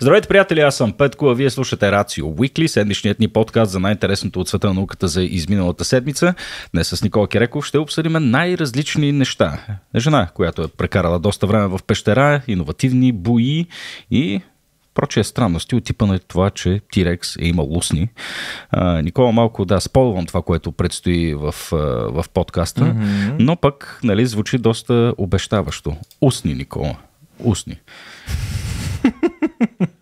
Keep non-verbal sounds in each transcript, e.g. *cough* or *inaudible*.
Здравейте, приятели, аз съм Петко, а вие слушате Рацио Уикли, седмичният ни подкаст за най-интересното от света на науката за изминалата седмица. Днес с Никола Киреков ще обсъдим най-различни неща. Жена, която е прекарала доста време в пещера, иновативни бои и прочие странности от типа на това, че Тирекс е имал устни. А, Никола, малко да, сполвам това, което предстои в, в подкаста, mm-hmm. но пък, нали, звучи доста обещаващо. Устни, Никола. Усни.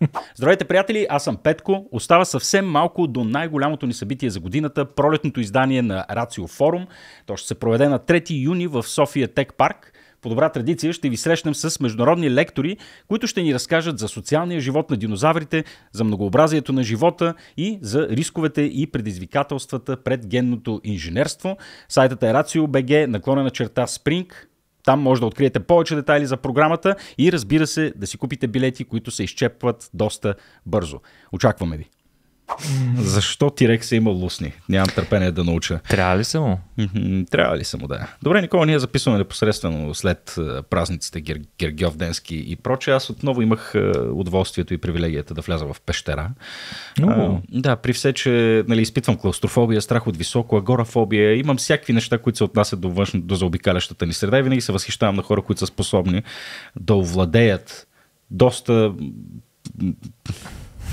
*laughs* Здравейте, приятели! Аз съм Петко. Остава съвсем малко до най-голямото ни събитие за годината – пролетното издание на Рацио Форум. То ще се проведе на 3 юни в София Тек Парк. По добра традиция ще ви срещнем с международни лектори, които ще ни разкажат за социалния живот на динозаврите, за многообразието на живота и за рисковете и предизвикателствата пред генното инженерство. Сайтът е racio.bg, наклонена черта Spring. Там може да откриете повече детайли за програмата и разбира се да си купите билети, които се изчепват доста бързо. Очакваме ви! Защо Тирекса има лусни? Нямам търпение да науча. Трябва ли само? Трябва ли само, да. Добре, Никола, ние записваме непосредствено след празниците Гер... Гергьов Денски и проче. Аз отново имах удоволствието и привилегията да вляза в пещера. Но, А, да, при все, че нали, изпитвам клаустрофобия, страх от високо, агорафобия, имам всякакви неща, които се отнасят до, външно, до заобикалящата ни среда и винаги се възхищавам на хора, които са способни да овладеят доста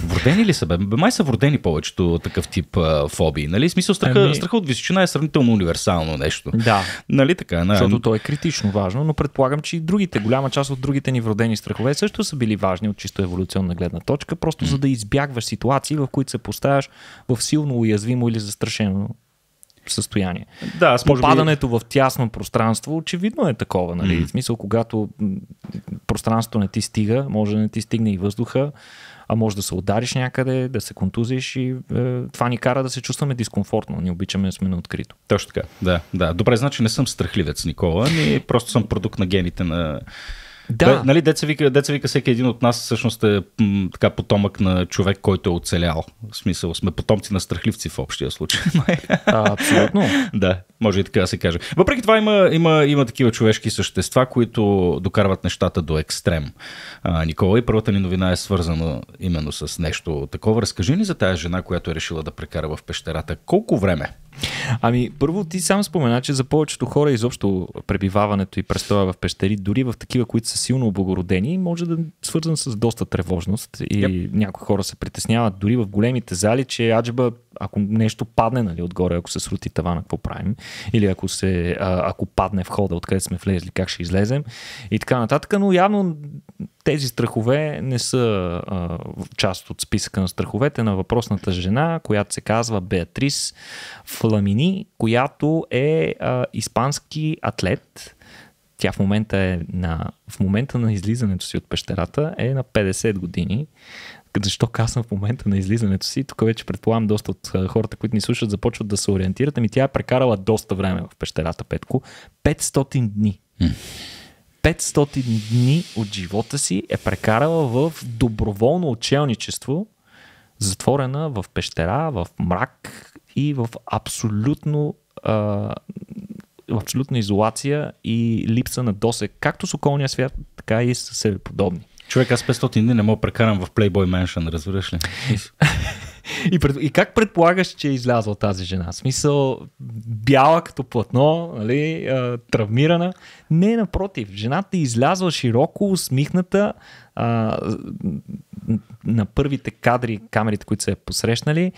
Вродени ли са? Бе? Май са вродени повечето такъв тип а, фобии. Нали? Смисъл, страха, ами... страха от височина е сравнително универсално нещо. Да. Нали така? Нали? Защото то е критично важно, но предполагам, че и другите, голяма част от другите ни вродени страхове също са били важни от чисто еволюционна гледна точка, просто м-м. за да избягваш ситуации, в които се поставяш в силно уязвимо или застрашено състояние. Да, с Попадането би... в тясно пространство очевидно е такова, нали? Mm. В смисъл, когато пространството не ти стига, може да не ти стигне и въздуха, а може да се удариш някъде, да се контузиш и е, това ни кара да се чувстваме дискомфортно. Ние обичаме да сме на открито. Точно така, да, да. Добре, значи не съм страхливец, Никола, ни просто съм продукт на гените на да. Бе, нали, деца вика, деца вика, всеки един от нас всъщност е м, така потомък на човек, който е оцелял. В смисъл, сме потомци на страхливци в общия случай. а, *laughs* абсолютно. да, може и така да се каже. Въпреки това има, има, има такива човешки същества, които докарват нещата до екстрем. А, Никола, и първата ни новина е свързана именно с нещо такова. Разкажи ни за тая жена, която е решила да прекара в пещерата. Колко време Ами, първо ти сам спомена, че за повечето хора изобщо пребиваването и престоя в пещери, дори в такива, които са силно облагородени, може да е свързан с доста тревожност. И yep. някои хора се притесняват дори в големите зали, че аджба, ако нещо падне нали, отгоре, ако се срути тавана, какво правим? Или ако, се, а, ако падне входа, откъде сме влезли, как ще излезем? И така нататък. Но явно тези страхове не са а, част от списъка на страховете на въпросната жена, която се казва Беатрис Фламини, която е а, испански атлет. Тя в момента е на, в момента на излизането си от пещерата е на 50 години. Защо казвам в момента на излизането си? Тук вече предполагам доста от хората, които ни слушат, започват да се ориентират. Ами тя е прекарала доста време в пещерата, Петко. 500 дни. 500 дни от живота си е прекарала в доброволно отчелничество, затворена в пещера, в мрак и в абсолютно а, абсолютна изолация и липса на досек, както с околния свят, така и с себе подобни. Човек, аз 500 дни не мога прекарам в Playboy Mansion, разбираш ли? *laughs* и, пред, и как предполагаш, че е излязла тази жена? В смисъл, бяла като платно, нали, травмирана. Не, напротив, жената излязва широко, усмихната. А, на първите кадри, камерите, които са е посрещнали,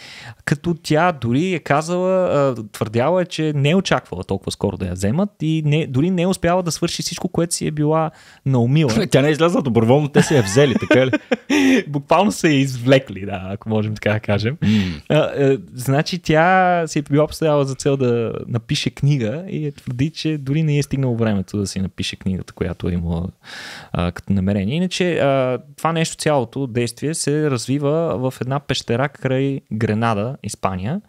като тя дори е казала, а, твърдяла е, че не е очаквала толкова скоро да я вземат и не, дори не е успяла да свърши всичко, което си е била наумила. Тя не е излязла доброволно, те са я взели, така е ли? *laughs* Буквално са я извлекли, да, ако можем така да кажем. Mm. А, а, значи тя си е била поставила за цел да напише книга и е твърди, че дори не е стигнало времето да си напише книгата, която е имала а, като намерение. Иначе а, това нещо, цялото действие се развива в една пещера край Гренада, Испания,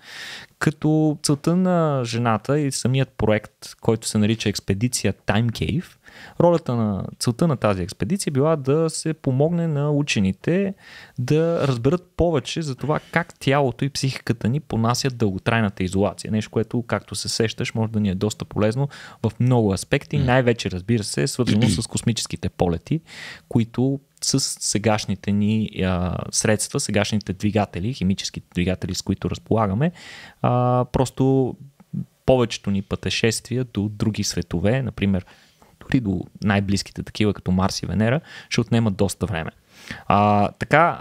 като целта на жената и самият проект, който се нарича експедиция Time Cave – Ролята на целта на тази експедиция била да се помогне на учените да разберат повече за това как тялото и психиката ни понасят дълготрайната изолация. Нещо, което, както се сещаш, може да ни е доста полезно в много аспекти. Най-вече, разбира се, е свързано с космическите полети, които с сегашните ни а, средства, сегашните двигатели, химическите двигатели, с които разполагаме, а, просто повечето ни пътешествия до други светове, например дори до най-близките такива, като Марс и Венера, ще отнема доста време. А, така,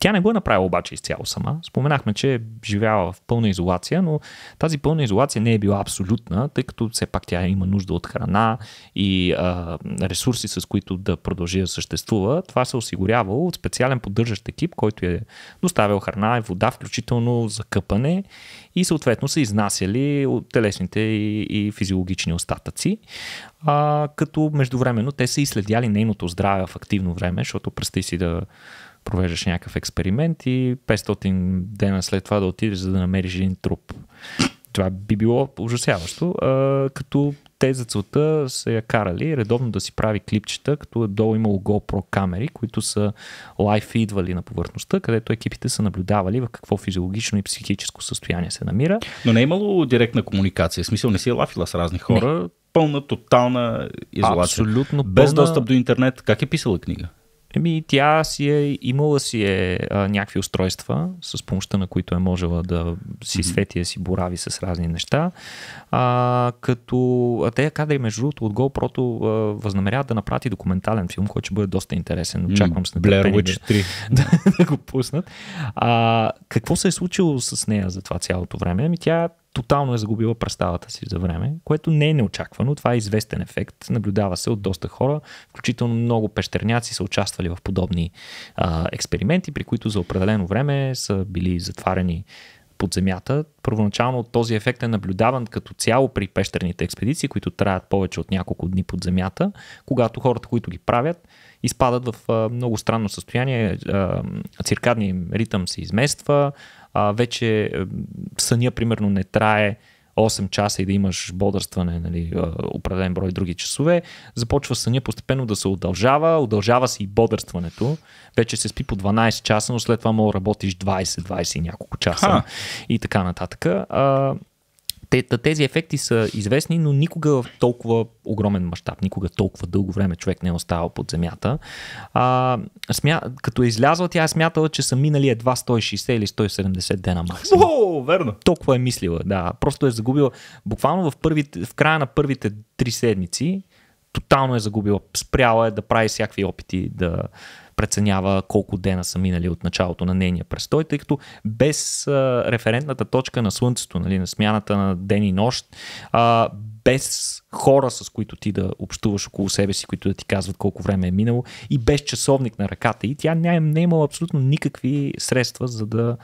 тя не го е направила обаче изцяло сама. Споменахме, че е живяла в пълна изолация, но тази пълна изолация не е била абсолютна, тъй като все пак тя има нужда от храна и а, ресурси, с които да продължи да съществува. Това се е осигурявало от специален поддържащ екип, който е доставял храна и вода, включително за къпане и съответно са изнасяли от телесните и, и физиологични остатъци, а, като междувременно те са изследяли нейното здраве в активно време, защото представи си да провеждаш някакъв експеримент и 500 дена след това да отидеш, за да намериш един труп. Това би било ужасяващо, а, като те за целта са я карали редовно да си прави клипчета, като е долу имало GoPro камери, които са лайф идвали на повърхността, където екипите са наблюдавали в какво физиологично и психическо състояние се намира. Но не е имало директна комуникация, в смисъл не си е лафила с разни хора, не. пълна, тотална изолация. Абсолютно Без пълна... достъп до интернет, как е писала книга? Еми, тя си е, имала си е а, някакви устройства, с помощта на които е можела да си светия си борави с разни неща. А, като а те кадри, между другото, от gopro възнамеряват да направи документален филм, който ще бъде доста интересен. Очаквам с нетърпение да, *laughs* да, да го пуснат. А, какво се е случило с нея за това цялото време? Ами тя тотално е загубила представата си за време, което не е неочаквано. Това е известен ефект. Наблюдава се от доста хора, включително много пещерняци са участвали в подобни а, експерименти, при които за определено време са били затварени под земята. Първоначално този ефект е наблюдаван като цяло при пещерните експедиции, които траят повече от няколко дни под земята, когато хората, които ги правят, изпадат в много странно състояние, циркадния ритъм се измества, а, вече е, съня примерно не трае 8 часа и да имаш бодрстване, нали, определен брой други часове, започва съня постепенно да се удължава, удължава се и бодрстването. Вече се спи по 12 часа, но след това мога да работиш 20-20 и няколко часа Ха. и така нататък. А, тези ефекти са известни, но никога в толкова огромен мащаб, никога толкова дълго време човек не е оставал под земята. А, смя... Като е излязла, тя е смятала, че са минали едва 160 или 170 дена максимум. О, верно. Толкова е мислила, да. Просто е загубила. Буквално в, първите, в края на първите три седмици тотално е загубила. Спряла е да прави всякакви опити да, преценява колко дена са минали от началото на нейния престой, тъй като без а, референтната точка на Слънцето, нали, на смяната на ден и нощ, а, без хора, с които ти да общуваш около себе си, които да ти казват колко време е минало, и без часовник на ръката. И тя не е, не е имала абсолютно никакви средства, за да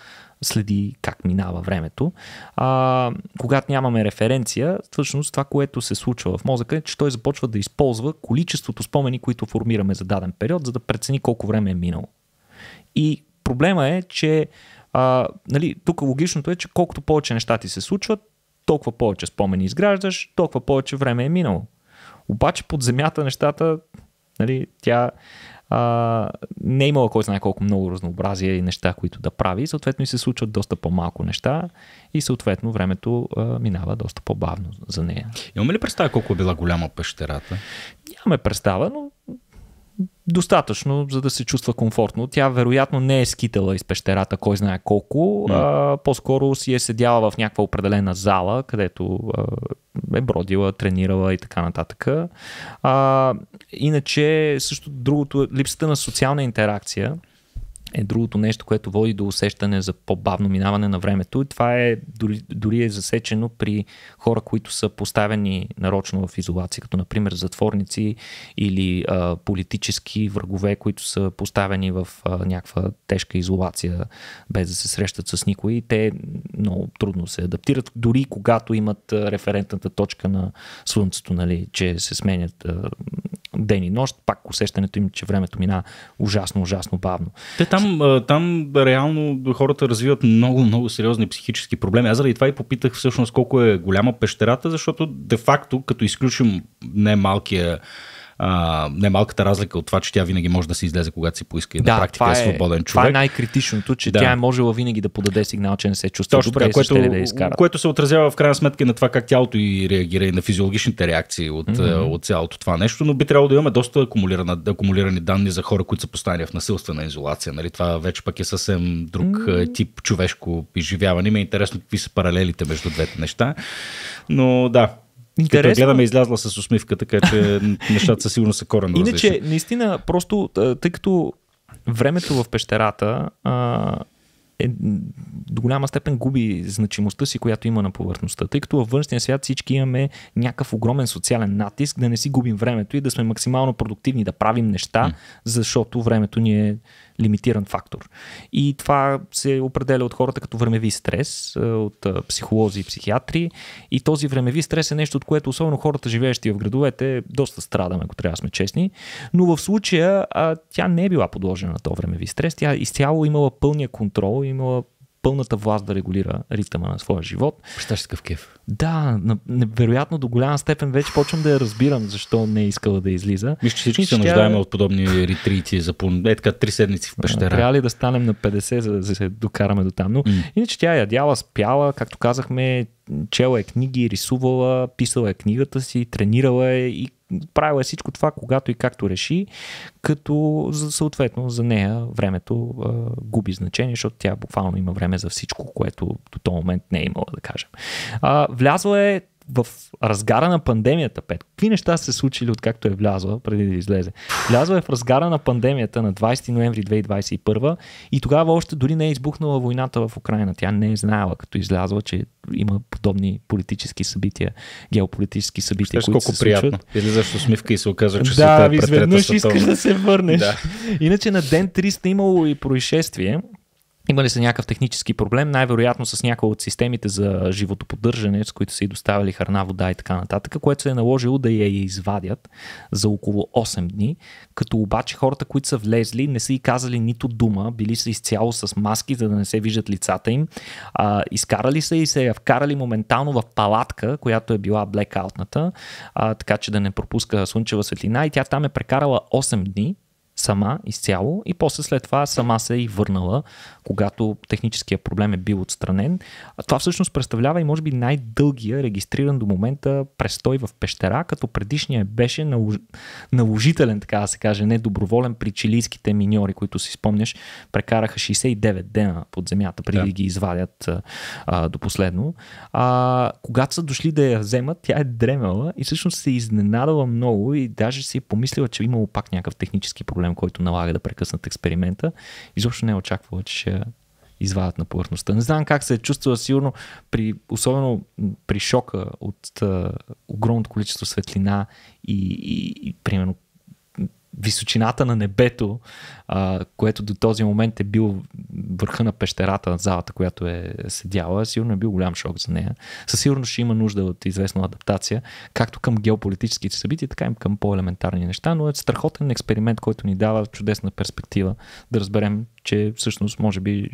следи как минава времето. А, когато нямаме референция, всъщност това, което се случва в мозъка е, че той започва да използва количеството спомени, които формираме за даден период, за да прецени колко време е минало. И проблема е, че а, нали, тук логичното е, че колкото повече неща ти се случват, толкова повече спомени изграждаш, толкова повече време е минало. Обаче под земята нещата, нали, тя а, не е имала кой знае колко много разнообразие и неща, които да прави. Съответно и се случват доста по-малко неща и съответно времето а, минава доста по-бавно за нея. Имаме ли представа колко е била голяма пещерата? Нямаме представа, но достатъчно, за да се чувства комфортно. Тя вероятно не е скитала из пещерата, кой знае колко. Mm. А, по-скоро си е седяла в някаква определена зала, където а, е бродила, тренирала и така нататък. А, иначе, също другото, липсата на социална интеракция е другото нещо, което води до усещане за по-бавно минаване на времето. И това е дори, дори е засечено при хора, които са поставени нарочно в изолация, като например затворници или а, политически врагове, които са поставени в а, някаква тежка изолация, без да се срещат с никой. И те много трудно се адаптират, дори когато имат референтната точка на Слънцето, нали, че се сменят а, ден и нощ, пак усещането им, че времето мина ужасно, ужасно бавно. Те там, там реално хората развиват много, много сериозни психически проблеми. Аз заради това и попитах всъщност колко е голяма пещерата, защото де-факто, като изключим не малкия а, немалката разлика е от това, че тя винаги може да се излезе, когато си поиска и да, на практика е, е, свободен човек. Това е най-критичното, че да. тя е можела винаги да подаде сигнал, че не се чувства Точно добре, което, нали да изкара. което се отразява в крайна сметка на това как тялото и реагира и на физиологичните реакции от, mm-hmm. от цялото това нещо, но би трябвало да имаме доста акумулирани данни за хора, които са поставени в насилствена изолация. Нали? Това вече пък е съвсем друг mm-hmm. тип човешко изживяване. Ме е интересно какви са паралелите между двете неща. Но да, Интересно. Като гледаме излязла с усмивка, така че *laughs* нещата със сигурно са коренно Иначе, различни. наистина, просто тъй като времето в пещерата а, е, до голяма степен губи значимостта си, която има на повърхността. Тъй като във външния свят всички имаме някакъв огромен социален натиск да не си губим времето и да сме максимално продуктивни, да правим неща, защото времето ни е лимитиран фактор. И това се определя от хората като времеви стрес, е, от е, психолози и психиатри. И този времеви стрес е нещо, от което особено хората, живеещи в градовете, доста страдаме, ако трябва да сме честни. Но в случая тя не е била подложена на този времеви стрес. Тя изцяло имала пълния контрол, имала пълната власт да регулира ритъма на своя живот. Представяш такъв кеф. Да, невероятно до голяма степен вече почвам да я разбирам защо не е искала да излиза. Виж, че всички се нуждаем от подобни ретрити за по... е, така, три седмици в пещера. Трябва ли да станем на 50, за да се докараме до там? Но, mm. иначе тя е ядяла, спяла, както казахме, чела е книги, рисувала, писала е книгата си, тренирала е и правила е всичко това, когато и както реши, като съответно за нея времето а, губи значение, защото тя буквално има време за всичко, което до този момент не е имала, да кажем. А, влязла е в разгара на пандемията, Пет. Какви неща са се случили откакто е влязла, преди да излезе? Влязла е в разгара на пандемията на 20 ноември 2021 и тогава още дори не е избухнала войната в Украина. Тя не е знаела, като излязла, че има подобни политически събития, геополитически събития, Щеш, които колко се приятно. случват. Излизаш с усмивка и се оказва, че да, е пред изведнъж искаш да се върнеш. Да. Иначе на ден 300 имало и происшествие, Имали са някакъв технически проблем, най-вероятно с някои от системите за животоподдържане, с които са и доставили храна, вода и така нататък, което се е наложило да я извадят за около 8 дни, като обаче хората, които са влезли, не са и казали нито дума, били са изцяло с маски, за да не се виждат лицата им, а, изкарали са и се я вкарали моментално в палатка, която е била блекаутната, а, така че да не пропуска слънчева светлина и тя там е прекарала 8 дни, сама изцяло и после след това сама се е и върнала, когато техническия проблем е бил отстранен. А това всъщност представлява и може би най-дългия регистриран до момента престой в пещера, като предишния беше налож... наложителен, така да се каже, недоброволен при чилийските миньори, които си спомняш, прекараха 69 дена под земята, преди да ги извадят а, до последно. А, когато са дошли да я вземат, тя е дремела и всъщност се изненадала много и даже си е помислила, че е имало пак някакъв технически проблем проблем, който налага да прекъснат експеримента, изобщо не е очаквала, че ще извадят на повърхността. Не знам как се е чувствала сигурно, при, особено при шока от а, огромното количество светлина и, и, и примерно височината на небето, а, което до този момент е бил върха на пещерата на залата, която е седяла, сигурно е бил голям шок за нея. Със сигурност ще има нужда от известна адаптация, както към геополитическите събития, така и към по-елементарни неща, но е страхотен експеримент, който ни дава чудесна перспектива да разберем, че всъщност може би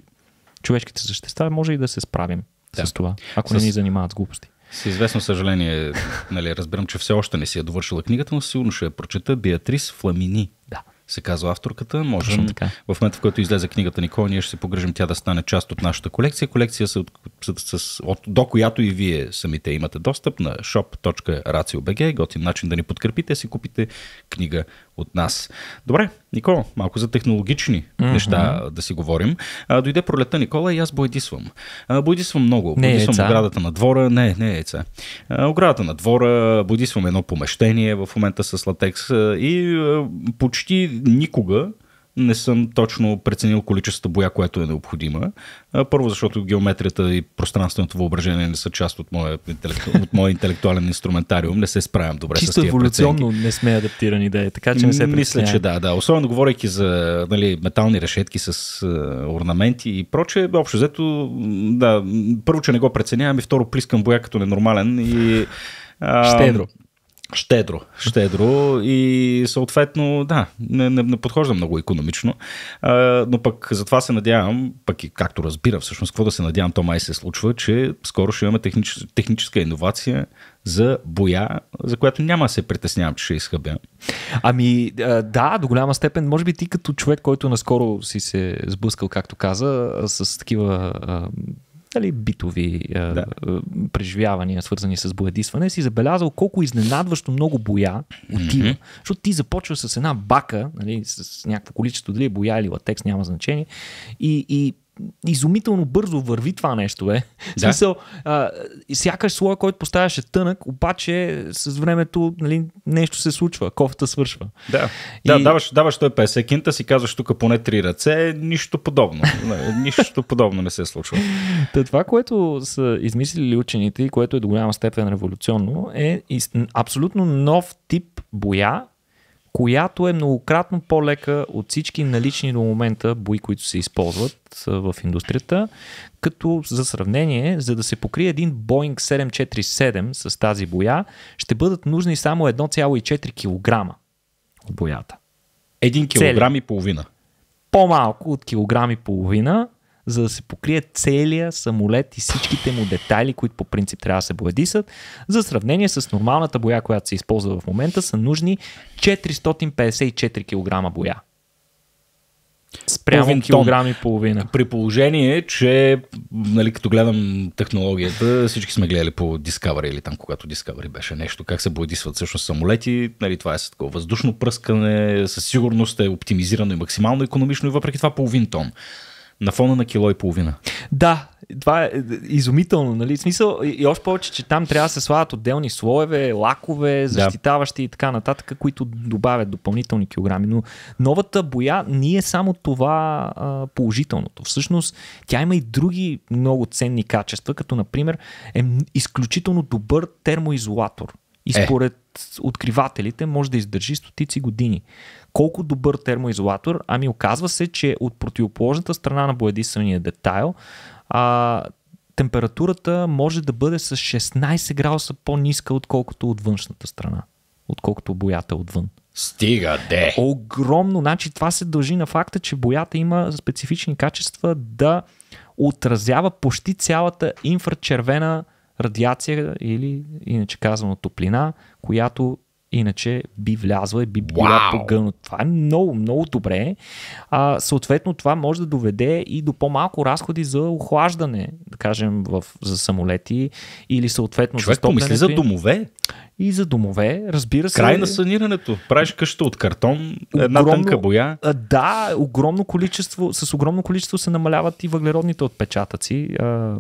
човешките същества може и да се справим да. с това, ако с... не ни занимават с глупости. С известно съжаление, нали, разбирам, че все още не си е довършила книгата, но сигурно ще я прочета. Беатрис Фламини. Да се казва авторката. Може в момента, в който излезе книгата Никола, ние ще се погрежим тя да стане част от нашата колекция. Колекция, с, с, с, от, до която и вие самите имате достъп на shop.racio.bg. Готин начин да ни подкрепите, си купите книга от нас. Добре, Никола, малко за технологични mm-hmm. неща да си говорим. А, дойде пролета, Никола, и аз бойдисвам. А, бойдисвам много. Не бойдисвам е оградата на двора. Не, не е яйца. А, оградата на двора, бойдисвам едно помещение в момента с латекс и а, почти никога не съм точно преценил количеството боя, което е необходима. Първо, защото геометрията и пространственото въображение не са част от моя, интелекту... от моя интелектуален инструментариум. Не се справям добре Чисто с Чисто еволюционно преценки. не сме адаптирани, да е, така че не се Мисля, че да, да. Особено говоряки за нали, метални решетки с орнаменти и проче, общо взето, да, първо, че не го преценявам и второ, плискам боя като ненормален и... А, Щедро. Щедро, щедро и съответно, да, не, не, не подхожда много економично, а, но пък затова се надявам, пък и както разбира всъщност, какво да се надявам, то май се случва, че скоро ще имаме технич, техническа иновация за боя, за която няма да се притеснявам, че ще изхъбя. Ами да, до голяма степен, може би ти като човек, който наскоро си се сблъскал, както каза, с такива нали, битови е, да. Е, преживявания, свързани с боядисване, си забелязал колко изненадващо много боя отива. Mm-hmm. Защото ти започва с една бака, нали, с някакво количество, дали е боя или латекс, няма значение, и, и изумително бързо върви това нещо, бе. Да. Смисъл, а, сякаш слоя, който поставяше тънък, обаче с времето нали, нещо се случва, кофта свършва. Да, и... да даваш, даваш той 50 кинта, си казваш тук поне три ръце, нищо подобно. нищо подобно не се случва. Та, това, което са измислили учените и което е до голяма степен революционно, е абсолютно нов тип боя, която е многократно по-лека от всички налични до момента бои, които се използват в индустрията, като за сравнение, за да се покрие един Boeing 747 с тази боя, ще бъдат нужни само 1,4 кг от боята. Един килограм и половина. По-малко от килограм и половина за да се покрие целия самолет и всичките му детайли, които по принцип трябва да се боядисат. За сравнение с нормалната боя, която се използва в момента, са нужни 454 кг боя. Спрямо половин килограм и половина. При положение, че нали, като гледам технологията, всички сме гледали по Discovery или там, когато Discovery беше нещо, как се боядисват всъщност самолети, нали, това е такова въздушно пръскане, със сигурност е оптимизирано и максимално економично и въпреки това половин тон на фона на кило и половина. Да, това е, е изумително, нали? В смисъл, и, още повече, че там трябва да се слагат отделни слоеве, лакове, защитаващи да. и така нататък, които добавят допълнителни килограми. Но новата боя не е само това а, положителното. Всъщност, тя има и други много ценни качества, като например е изключително добър термоизолатор. И е. според е. откривателите може да издържи стотици години колко добър термоизолатор, ами оказва се, че от противоположната страна на боядисания детайл а, температурата може да бъде с 16 градуса по-ниска, отколкото от външната страна, отколкото боята отвън. Стига, де! Огромно, значи това се дължи на факта, че боята има специфични качества да отразява почти цялата инфрачервена радиация или иначе казано топлина, която Иначе би влязла и би била wow. погълна. Това е много, много добре. А, съответно, това може да доведе и до по-малко разходи за охлаждане, да кажем, в, за самолети или съответно Човек за помисли за домове и за домове, разбира се. Край на санирането. Правиш къща от картон, огромно, една тънка боя. Да, огромно количество, с огромно количество се намаляват и въглеродните отпечатъци, а,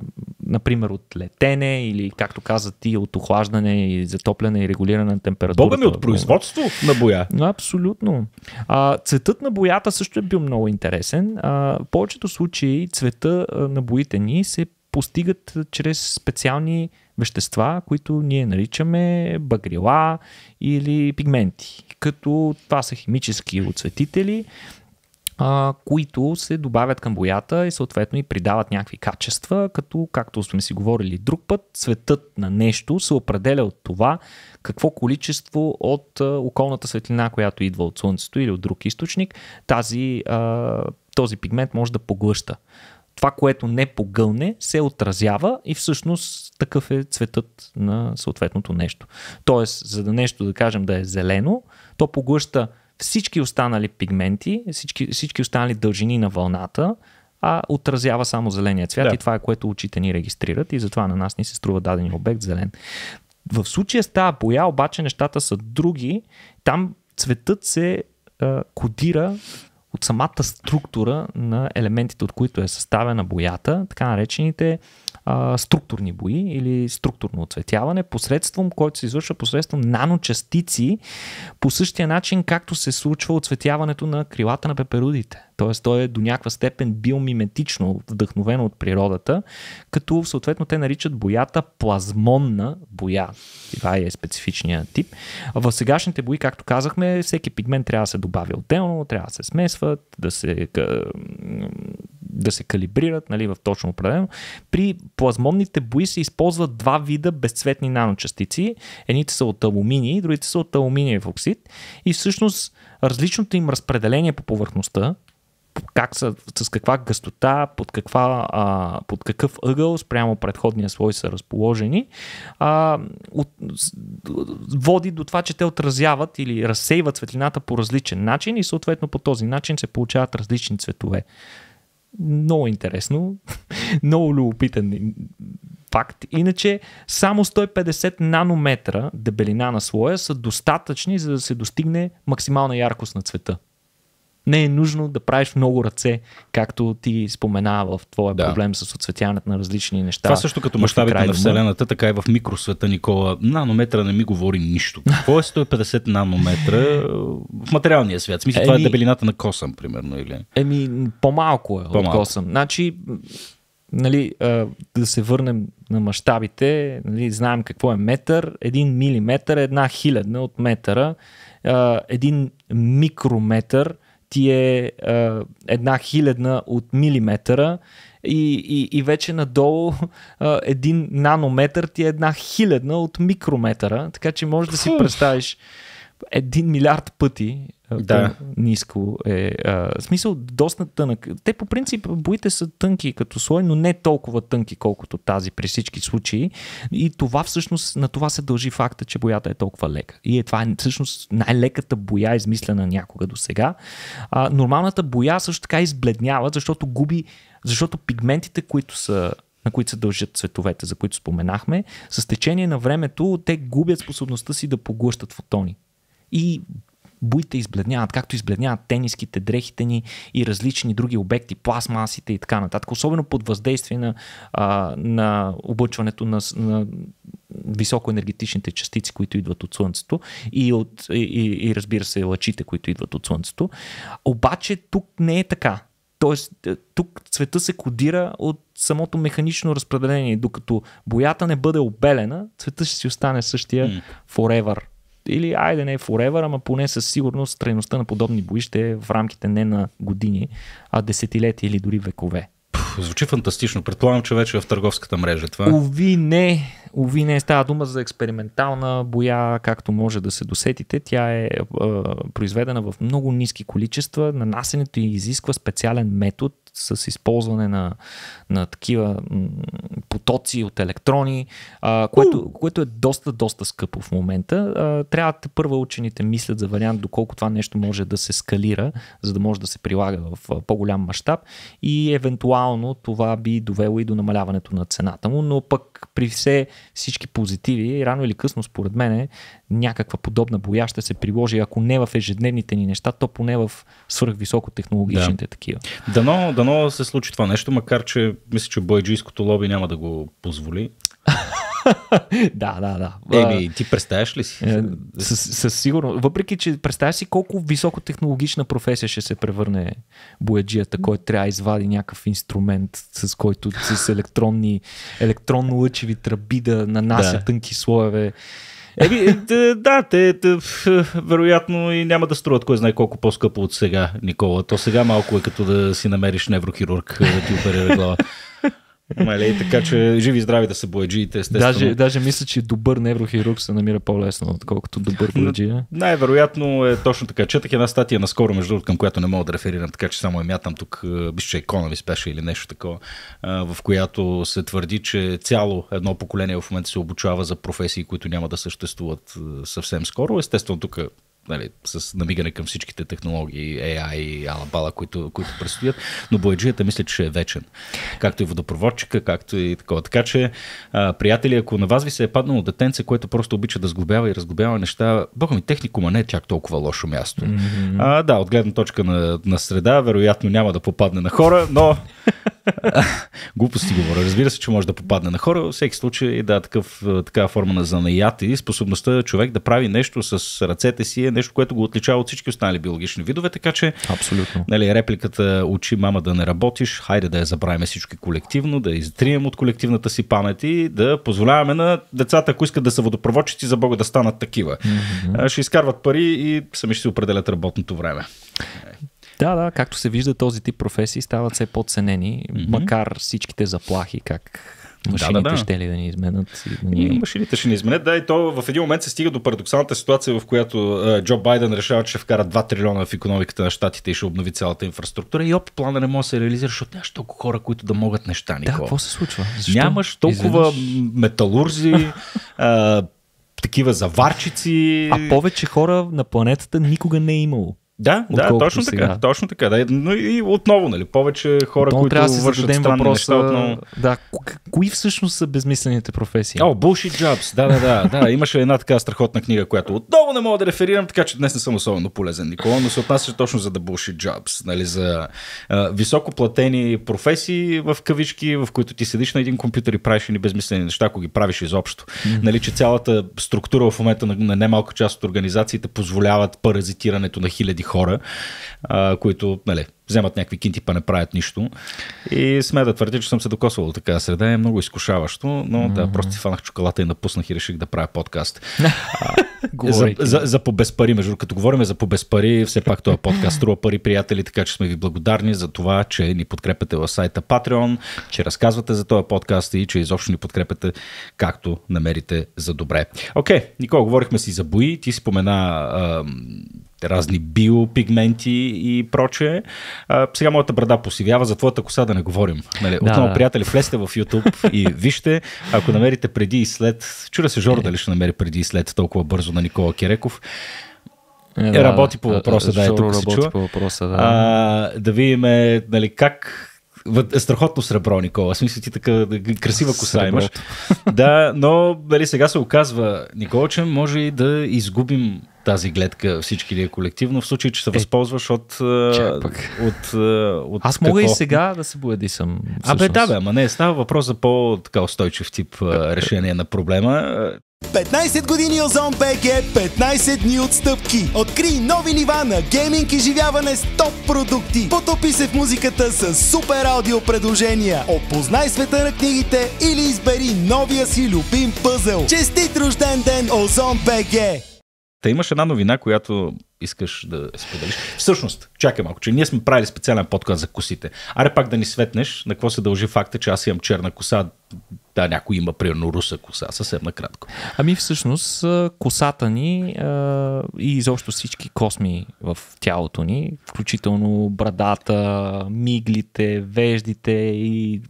например от летене или, както каза ти, от охлаждане и затопляне и регулиране на температурата. ми от производство на боя. Но, абсолютно. А, цветът на боята също е бил много интересен. А, в повечето случаи цвета на боите ни се постигат чрез специални вещества, които ние наричаме багрила или пигменти. Като това са химически оцветители, а, които се добавят към боята и съответно и придават някакви качества, като, както сме си говорили друг път, цветът на нещо се определя от това какво количество от а, околната светлина, която идва от Слънцето или от друг източник, тази, а, този пигмент може да поглъща това, което не погълне, се отразява и всъщност такъв е цветът на съответното нещо. Тоест, за да нещо, да кажем, да е зелено, то поглъща всички останали пигменти, всички, всички останали дължини на вълната, а отразява само зеления цвят да. и това е което очите ни регистрират и затова на нас ни се струва даден обект зелен. В случая с тази боя обаче нещата са други. Там цветът се а, кодира от самата структура на елементите, от които е съставена боята, така наречените а, структурни бои или структурно оцветяване, посредством, който се извършва посредством наночастици, по същия начин, както се случва оцветяването на крилата на пеперудите. Тоест, то е до някаква степен биомиметично вдъхновено от природата, като съответно те наричат боята плазмонна боя. Това е специфичният тип. В сегашните бои, както казахме, всеки пигмент трябва да се добавя отделно, трябва да се смесват, да се да се калибрират нали, в точно определено. При плазмонните бои се използват два вида безцветни наночастици. Едните са от алуминий, другите са от алуминиев оксид. И всъщност различното им разпределение по повърхността, как са, с каква гъстота, под, каква, а, под какъв ъгъл спрямо предходния слой са разположени, а, от, води до това, че те отразяват или разсейват светлината по различен начин и съответно по този начин се получават различни цветове много интересно, *laughs* много любопитен факт. Иначе само 150 нанометра дебелина на слоя са достатъчни, за да се достигне максимална яркост на цвета не е нужно да правиш много ръце, както ти спомена в твоя да. проблем с отцветяването на различни неща. Това също като мащабите на Вселената, така и в микросвета, Никола. Нанометра не ми говори нищо. Какво е 150 нанометра в материалния свят? Смисъл, това е дебелината на косъм, примерно, или? Еми, по-малко е по-малко. от косъм. Значи, нали, да се върнем на мащабите, нали, знаем какво е метър, един милиметър е една хилядна от метъра, един микрометър – ти е а, една хилядна от милиметъра и, и, и вече надолу а, един нанометър ти е една хилядна от микрометъра, така че можеш да си представиш един милиард пъти да. ниско е. А, смисъл, доста тънък. Те по принцип боите са тънки като слой, но не толкова тънки, колкото тази при всички случаи. И това всъщност, на това се дължи факта, че боята е толкова лека. И е, това е всъщност най-леката боя, измислена някога до сега. Нормалната боя също така избледнява, защото губи, защото пигментите, които са на които се дължат цветовете, за които споменахме, с течение на времето те губят способността си да поглъщат фотони. И буйте избледняват, както избледняват тениските, дрехите ни и различни други обекти, пластмасите и така нататък, особено под въздействие на, а, на облъчването на, на високоенергетичните частици, които идват от Слънцето и, от, и, и, и разбира се лъчите, които идват от Слънцето. Обаче тук не е така. Тоест, е, тук цвета се кодира от самото механично разпределение. Докато боята не бъде обелена, цвета ще си остане същия mm. forever или айде не е forever, ама поне със сигурност трайността на подобни боище е в рамките не на години, а десетилетия или дори векове. звучи фантастично. Предполагам, че вече е в търговската мрежа това. Ови не. Ови не става дума за експериментална боя, както може да се досетите. Тя е, е произведена в много ниски количества. Нанасенето изисква специален метод с използване на, на такива потоци от електрони, а, което, което е доста, доста скъпо в момента. А, трябва да първа учените мислят за вариант доколко това нещо може да се скалира, за да може да се прилага в по-голям мащаб и евентуално това би довело и до намаляването на цената му, но пък при все всички позитиви, рано или късно според мен някаква подобна боя ще се приложи, ако не в ежедневните ни неща, то поне в свърхвисокотехнологичните да. такива. Дано, да дано се случи това нещо, макар че мисля, че бойджийското лоби няма да го позволи. *laughs* да, да, да. Еми, ти представяш ли си? Е, със, сигурност. Въпреки, че представяш си колко високотехнологична професия ще се превърне бояджията, който трябва да извади някакъв инструмент, с който с електронни, електронно-лъчеви тръби да нанася да. тънки слоеве. Еми, е, да, те, те вероятно и няма да струват кой знае колко по-скъпо от сега, Никола. То сега малко е като да си намериш неврохирург да ти оперира глава. Мале, така че живи и здрави да са бояджиите, естествено. Даже, даже мисля, че добър неврохирург се намира по-лесно, отколкото добър бояджия. Най-вероятно е точно така. Четах една статия наскоро, между другото, към която не мога да реферирам, така че само я мятам тук, мисля, че Economist е спеше или нещо такова, в която се твърди, че цяло едно поколение в момента се обучава за професии, които няма да съществуват съвсем скоро. Естествено, тук нали, с намигане към всичките технологии, AI и алабала, които, които предстоят, но бояджията мисля, че е вечен. Както и водопроводчика, както и такова. Така че, а, приятели, ако на вас ви се е паднало детенце, което просто обича да сглобява и разглобява неща, бога ми, техникума не е чак толкова лошо място. Mm-hmm. А, да, от гледна точка на, на среда, вероятно няма да попадне на хора, но *laughs* глупости говоря. Разбира се, че може да попадне на хора. всеки случай, да, такъв, такава форма на занаяти, способността човек да прави нещо с ръцете си е нещо, което го отличава от всички останали биологични видове, така че Абсолютно. Нали, репликата учи мама да не работиш, хайде да я забравим всички колективно, да изтрием от колективната си памет и да позволяваме на децата, ако искат да са водопроводчици, за Бога да станат такива. Mm-hmm. Ще изкарват пари и сами ще си определят работното време. Да, да, както се вижда, този тип професии стават все по-ценени, mm-hmm. макар всичките заплахи, как машините да, да, да. ще ли да ни изменят? да ни... И машините ще ни изменят, да, и то в един момент се стига до парадоксалната ситуация, в която uh, Джо Байден решава, че ще вкара 2 трилиона в економиката на щатите и ще обнови цялата инфраструктура. И оп, плана не може да се реализира, защото нямаш толкова хора, които да могат неща. Да, какво се случва? Защо? Нямаш толкова Извинеш? металурзи, Uh, *laughs* такива заварчици. А повече хора на планетата никога не е имало. Да, да, точно сега. така. Точно така. Да. Но и отново, нали, повече хора, отново които трябва да си вършат странни въпроса, неща отново. Да, кои всъщност са безмислените професии? О, oh, bullshit jobs. Да, да, да, да. Имаше една така страхотна книга, която отново не мога да реферирам, така че днес не съм особено полезен, Никола, но се отнася точно за да bullshit jobs, нали, за а, високоплатени професии в кавички, в които ти седиш на един компютър и правиш ни безмислени неща, ако ги правиш изобщо. Нали, че цялата структура в момента на, на немалка част от организациите позволяват паразитирането на хиляди хора, а, които нали, вземат някакви кинти, па не правят нищо. И сме да твърдя, че съм се докосвал до такава среда. Е много изкушаващо, но mm-hmm. да, просто си фанах чоколата и напуснах и реших да правя подкаст. а, *laughs* за, за, за по без пари, между като говорим за по без пари, все пак този подкаст струва пари, приятели, така че сме ви благодарни за това, че ни подкрепяте в сайта Patreon, че разказвате за този подкаст и че изобщо ни подкрепяте както намерите за добре. Окей, okay, Никола, говорихме си за бои, ти спомена разни биопигменти и прочее. А, сега моята брада посивява, за твоята коса да не говорим. Нали, отново, да. приятели, влезте в YouTube и вижте. Ако намерите преди и след, чура се Жора дали ще намери преди и след толкова бързо на Никола Киреков. Е, да, работи по въпроса, да, да е тук се чува. По въпроса, да. А, да видим е, нали, как страхотно сребро, Никола. Аз мисля, ти така красива коса Среброто. имаш. Да, но нали, сега се оказва, Никола, че може и да изгубим тази гледка всички ли е колективно, в случай, че се е. възползваш от... Чак, от, от Аз мога какво? и сега да се боядисам. Абе, да, бе, ама не, става въпрос за по-устойчив тип е, е. решение на проблема. 15 години Озон БГ, 15 дни отстъпки. Откри нови нива на гейминг и живяване с топ продукти. Потопи се в музиката с супер аудио предложения. Опознай света на книгите или избери новия си любим пъзел. Честит рожден ден Озон БГ! Та имаш една новина, която искаш да споделиш. Всъщност, чакай малко, че ние сме правили специален подкаст за косите. Аре пак да ни светнеш на какво се дължи факта, че аз имам черна коса, да, някой има примерно руса коса, съвсем накратко. Ами всъщност косата ни а, и изобщо всички косми в тялото ни, включително брадата, миглите, веждите и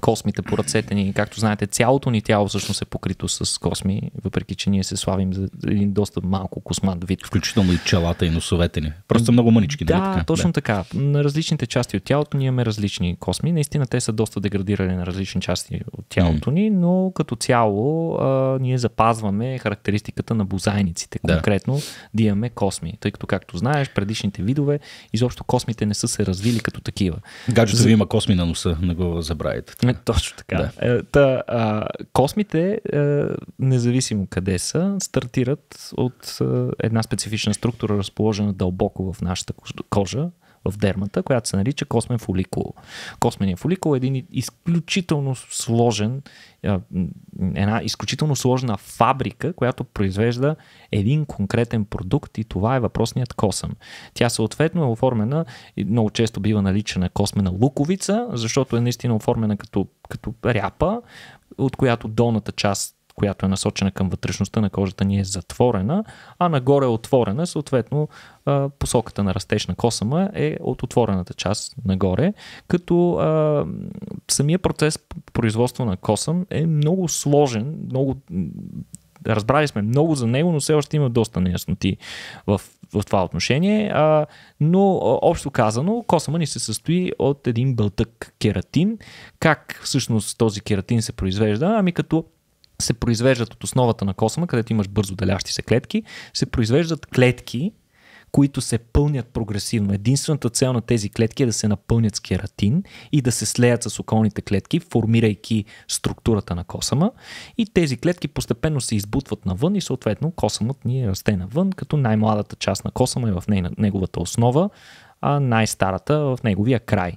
космите по ръцете ни. Както знаете, цялото ни тяло всъщност е покрито с косми, въпреки че ние се славим за един доста малко космат вид. Включително и челата и носовете ни. Просто много мънички. Нали да, така? точно да. така. На различните части от тялото ние имаме различни косми. Наистина те са доста деградирани на различни части от тялото mm. ни, но като цяло а, ние запазваме характеристиката на бозайниците. Конкретно да, да имаме косми. Тъй като, както знаеш, предишните видове, изобщо космите не са се развили като такива. Гаджето за... ви има косми на носа, не го забравяйте. Точно така. Да. Е, та, а, космите, е, независимо къде са, стартират от е, една специфична структура, разположена дълбоко в нашата кожа, в дермата, която се нарича космен фоликул. Косменият фоликул е един изключително сложен, една изключително сложна фабрика, която произвежда един конкретен продукт и това е въпросният косъм. Тя съответно е оформена, много често бива наличена космена луковица, защото е наистина оформена като, като ряпа, от която долната част която е насочена към вътрешността на кожата ни е затворена, а нагоре е отворена, съответно посоката на растеж на косама е от отворената част нагоре, като а, самия процес производство на косъм е много сложен, много разбрали сме много за него, но все още има доста неясноти в, в това отношение. А, но, общо казано, косама ни се състои от един бълтък кератин. Как всъщност този кератин се произвежда? Ами като се произвеждат от основата на косма, където имаш бързо делящи се клетки, се произвеждат клетки, които се пълнят прогресивно. Единствената цел на тези клетки е да се напълнят с кератин и да се слеят с околните клетки, формирайки структурата на косама. И тези клетки постепенно се избутват навън и съответно косамът ни расте навън, като най-младата част на косама е в неговата основа, а най-старата в неговия край.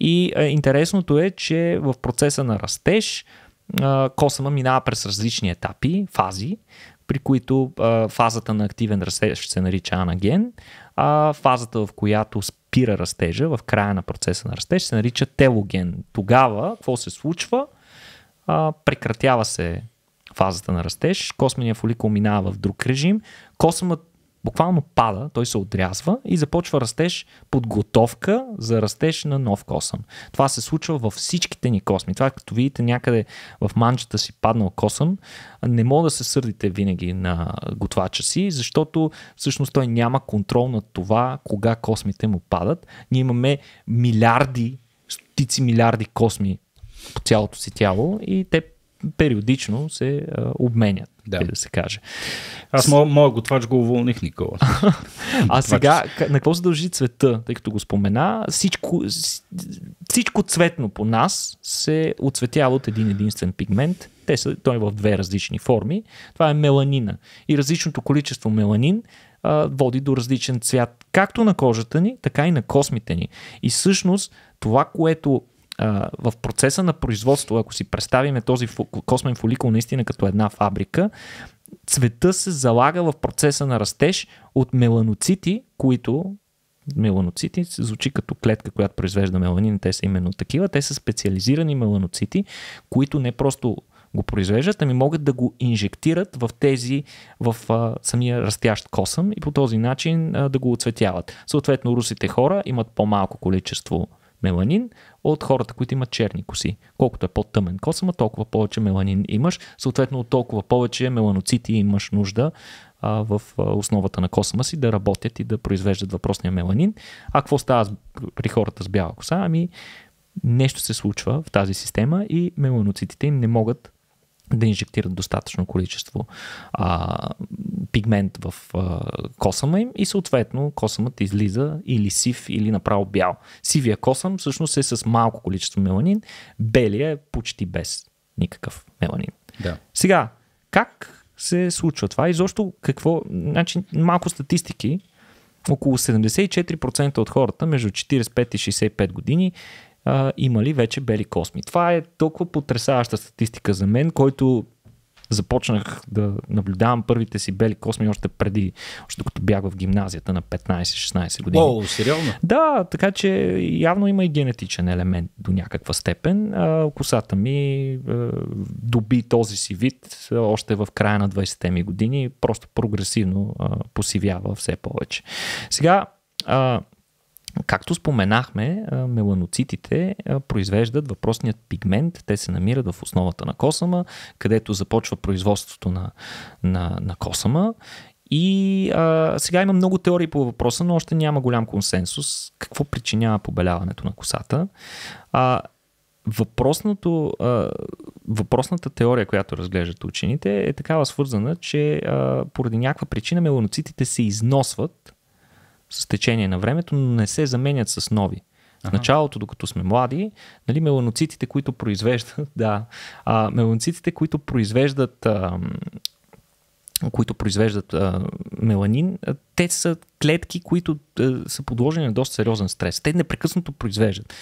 И е, интересното е, че в процеса на растеж косъма минава през различни етапи, фази, при които фазата на активен растеж се нарича анаген, а фазата, в която спира растежа, в края на процеса на растеж, се нарича телоген. Тогава, какво се случва? прекратява се фазата на растеж, космения фоликул минава в друг режим, косъмът буквално пада, той се отрязва и започва растеж подготовка за растеж на нов косъм. Това се случва във всичките ни косми. Това като видите някъде в манчета си паднал косъм, не мога да се сърдите винаги на готвача си, защото всъщност той няма контрол на това кога космите му падат. Ние имаме милиарди, стотици милиарди косми по цялото си тяло и те периодично се а, обменят, да. да се каже. Аз С... моят готвач го уволних, Никола. *laughs* а сега, на какво се дължи цвета, тъй като го спомена, всичко, всичко цветно по нас се оцветява от един единствен пигмент. Те са, той е в две различни форми. Това е меланина. И различното количество меланин а, води до различен цвят, както на кожата ни, така и на космите ни. И всъщност това, което в процеса на производство, ако си представиме този космен фоликул наистина като една фабрика, цвета се залага в процеса на растеж от меланоцити, които меланоцити, се звучи като клетка, която произвежда меланин, те са именно такива, те са специализирани меланоцити, които не просто го произвеждат, ами могат да го инжектират в тези, в а, самия растящ косъм и по този начин а, да го оцветяват. Съответно, русите хора имат по-малко количество меланин от хората, които имат черни коси. Колкото е по-тъмен косъма, толкова повече меланин имаш, съответно толкова повече меланоцити имаш нужда а, в основата на косма си да работят и да произвеждат въпросния меланин. А какво става при хората с бяла коса? Ами нещо се случва в тази система и меланоцитите им не могат да инжектират достатъчно количество а, пигмент в а, косама им и съответно косамът излиза или сив или направо бял. Сивия косъм всъщност е с малко количество меланин, белия е почти без никакъв меланин. Да. Сега, как се случва това и защо какво, значи малко статистики, около 74% от хората между 45 и 65 години а, имали вече бели косми. Това е толкова потрясаваща статистика за мен, който започнах да наблюдавам първите си бели косми още преди, още докато бях в гимназията на 15-16 години. О, сериозно? Да, така че явно има и генетичен елемент до някаква степен. А, косата ми а, доби този си вид още в края на 20-те ми години, просто прогресивно а, посивява все повече. Сега, а, Както споменахме, меланоцитите произвеждат въпросният пигмент. Те се намират в основата на косама, където започва производството на, на, на косама. И а, сега има много теории по въпроса, но още няма голям консенсус. Какво причинява побеляването на косата? А, въпросното, а, въпросната теория, която разглеждат учените, е такава свързана, че а, поради някаква причина меланоцитите се износват с течение на времето, но не се заменят с нови. В началото, докато сме млади, нали, меланоцитите, които произвеждат, *laughs* да, а, меланоцитите, които произвеждат а, които произвеждат а, меланин, а, те са клетки, които а, са подложени на доста сериозен стрес. Те непрекъснато произвеждат.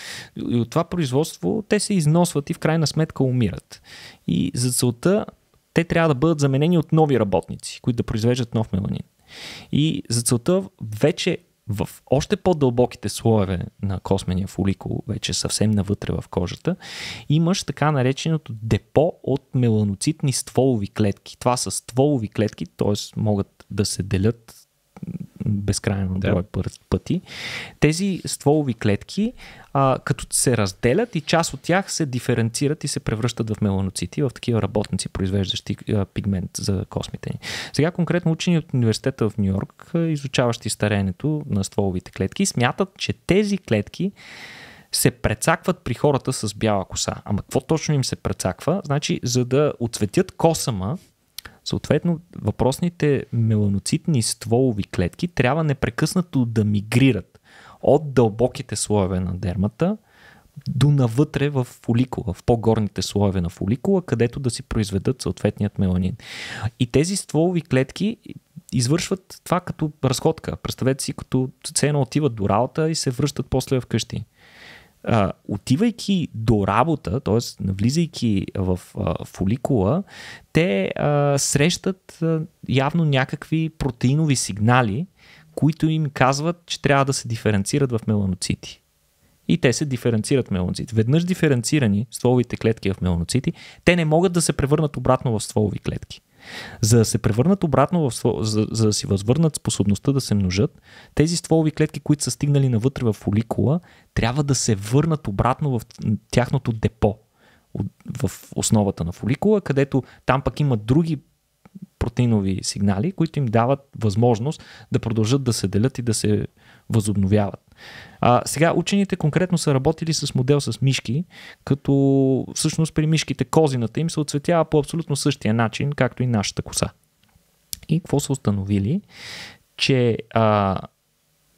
И от това производство те се износват и в крайна сметка умират. И за целта те трябва да бъдат заменени от нови работници, които да произвеждат нов меланин. И за целта вече в още по-дълбоките слоеве на космения фоликул, вече съвсем навътре в кожата, имаш така нареченото депо от меланоцитни стволови клетки. Това са стволови клетки, т.е. могат да се делят безкрайно да. брой пъти. Тези стволови клетки, а, като се разделят и част от тях се диференцират и се превръщат в меланоцити, в такива работници, произвеждащи а, пигмент за космите ни. Сега конкретно учени от университета в Нью Йорк, изучаващи старенето на стволовите клетки, смятат, че тези клетки се прецакват при хората с бяла коса. Ама какво точно им се прецаква? Значи, за да отцветят косама, Съответно, въпросните меланоцитни стволови клетки трябва непрекъснато да мигрират от дълбоките слоеве на дермата до навътре в фоликула, в по-горните слоеве на фоликула, където да си произведат съответният меланин. И тези стволови клетки извършват това като разходка. Представете си, като цена отиват до работа и се връщат после вкъщи а, отивайки до работа, т.е. навлизайки в а, фоликула, те а, срещат а, явно някакви протеинови сигнали, които им казват, че трябва да се диференцират в меланоцити. И те се диференцират меланоцити. Веднъж диференцирани стволовите клетки в меланоцити, те не могат да се превърнат обратно в стволови клетки. За да се превърнат обратно, в, за, за да си възвърнат способността да се множат, тези стволови клетки, които са стигнали навътре в фоликула, трябва да се върнат обратно в тяхното депо, в основата на фоликула, където там пък има други протеинови сигнали, които им дават възможност да продължат да се делят и да се възобновяват. А, сега учените конкретно са работили с модел с мишки, като всъщност при мишките козината им се оцветява по абсолютно същия начин, както и нашата коса. И какво са установили? Че а,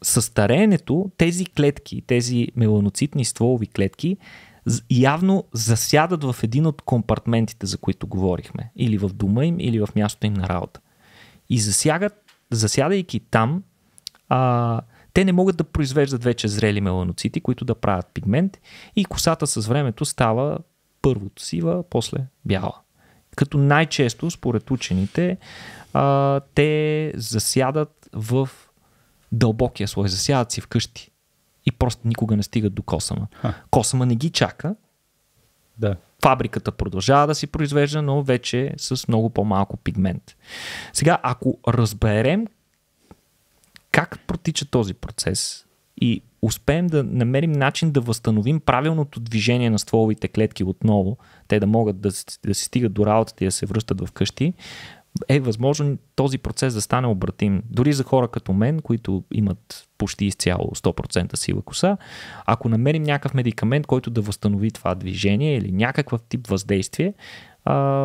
със стареенето тези клетки, тези меланоцитни стволови клетки, явно засядат в един от компартментите, за които говорихме. Или в дома им, или в мястото им на работа. И засягат, засядайки там, а, те не могат да произвеждат вече зрели меланоцити, които да правят пигмент и косата с времето става първо сива, после бяла. Като най-често, според учените, а, те засядат в дълбокия слой, засядат си вкъщи и просто никога не стигат до косама. Ха. Косама не ги чака. Да. Фабриката продължава да си произвежда, но вече с много по-малко пигмент. Сега, ако разберем как протича този процес и успеем да намерим начин да възстановим правилното движение на стволовите клетки отново, те да могат да, да се стигат до работата и да се връщат в къщи, е възможно този процес да стане обратим. Дори за хора като мен, които имат почти изцяло 100% сила коса, ако намерим някакъв медикамент, който да възстанови това движение или някакъв тип въздействие,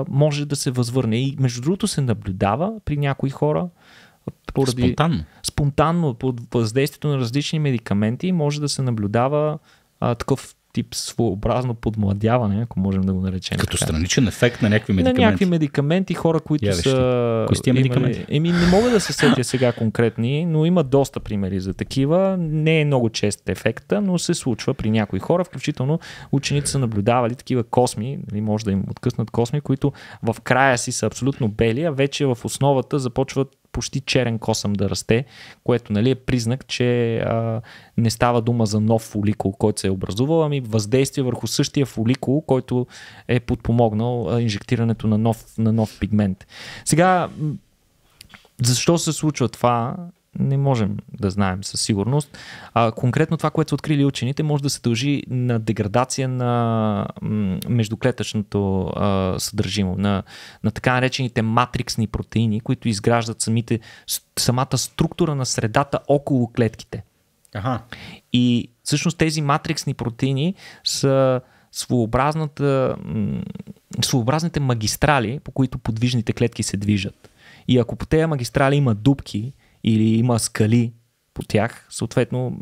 може да се възвърне. И между другото се наблюдава при някои хора, поради, спонтанно? Спонтанно, под въздействието на различни медикаменти може да се наблюдава а, такъв тип своеобразно подмладяване, ако можем да го наречем. Като така. страничен ефект на някакви медикаменти. На някакви медикаменти, хора, които Явище. са... Кои са медикаменти? Еми, не мога да се сетя сега конкретни, но има доста примери за такива. Не е много чест ефекта, но се случва при някои хора, включително ученици са наблюдавали такива косми, или нали, може да им откъснат косми, които в края си са абсолютно бели, а вече в основата започват почти черен косъм да расте, което нали, е признак, че а, не става дума за нов фоликул, който се е образувал, ами въздействие върху същия фоликул, който е подпомогнал а, инжектирането на нов, на нов пигмент. Сега, защо се случва това? не можем да знаем със сигурност. А, конкретно това, което са открили учените, може да се дължи на деградация на междуклетъчното а, съдържимо, на, на така наречените матриксни протеини, които изграждат самите, самата структура на средата около клетките. Ага. И всъщност тези матриксни протеини са своеобразната, своеобразните магистрали, по които подвижните клетки се движат. И ако по тези магистрали има дубки, или има скали по тях, съответно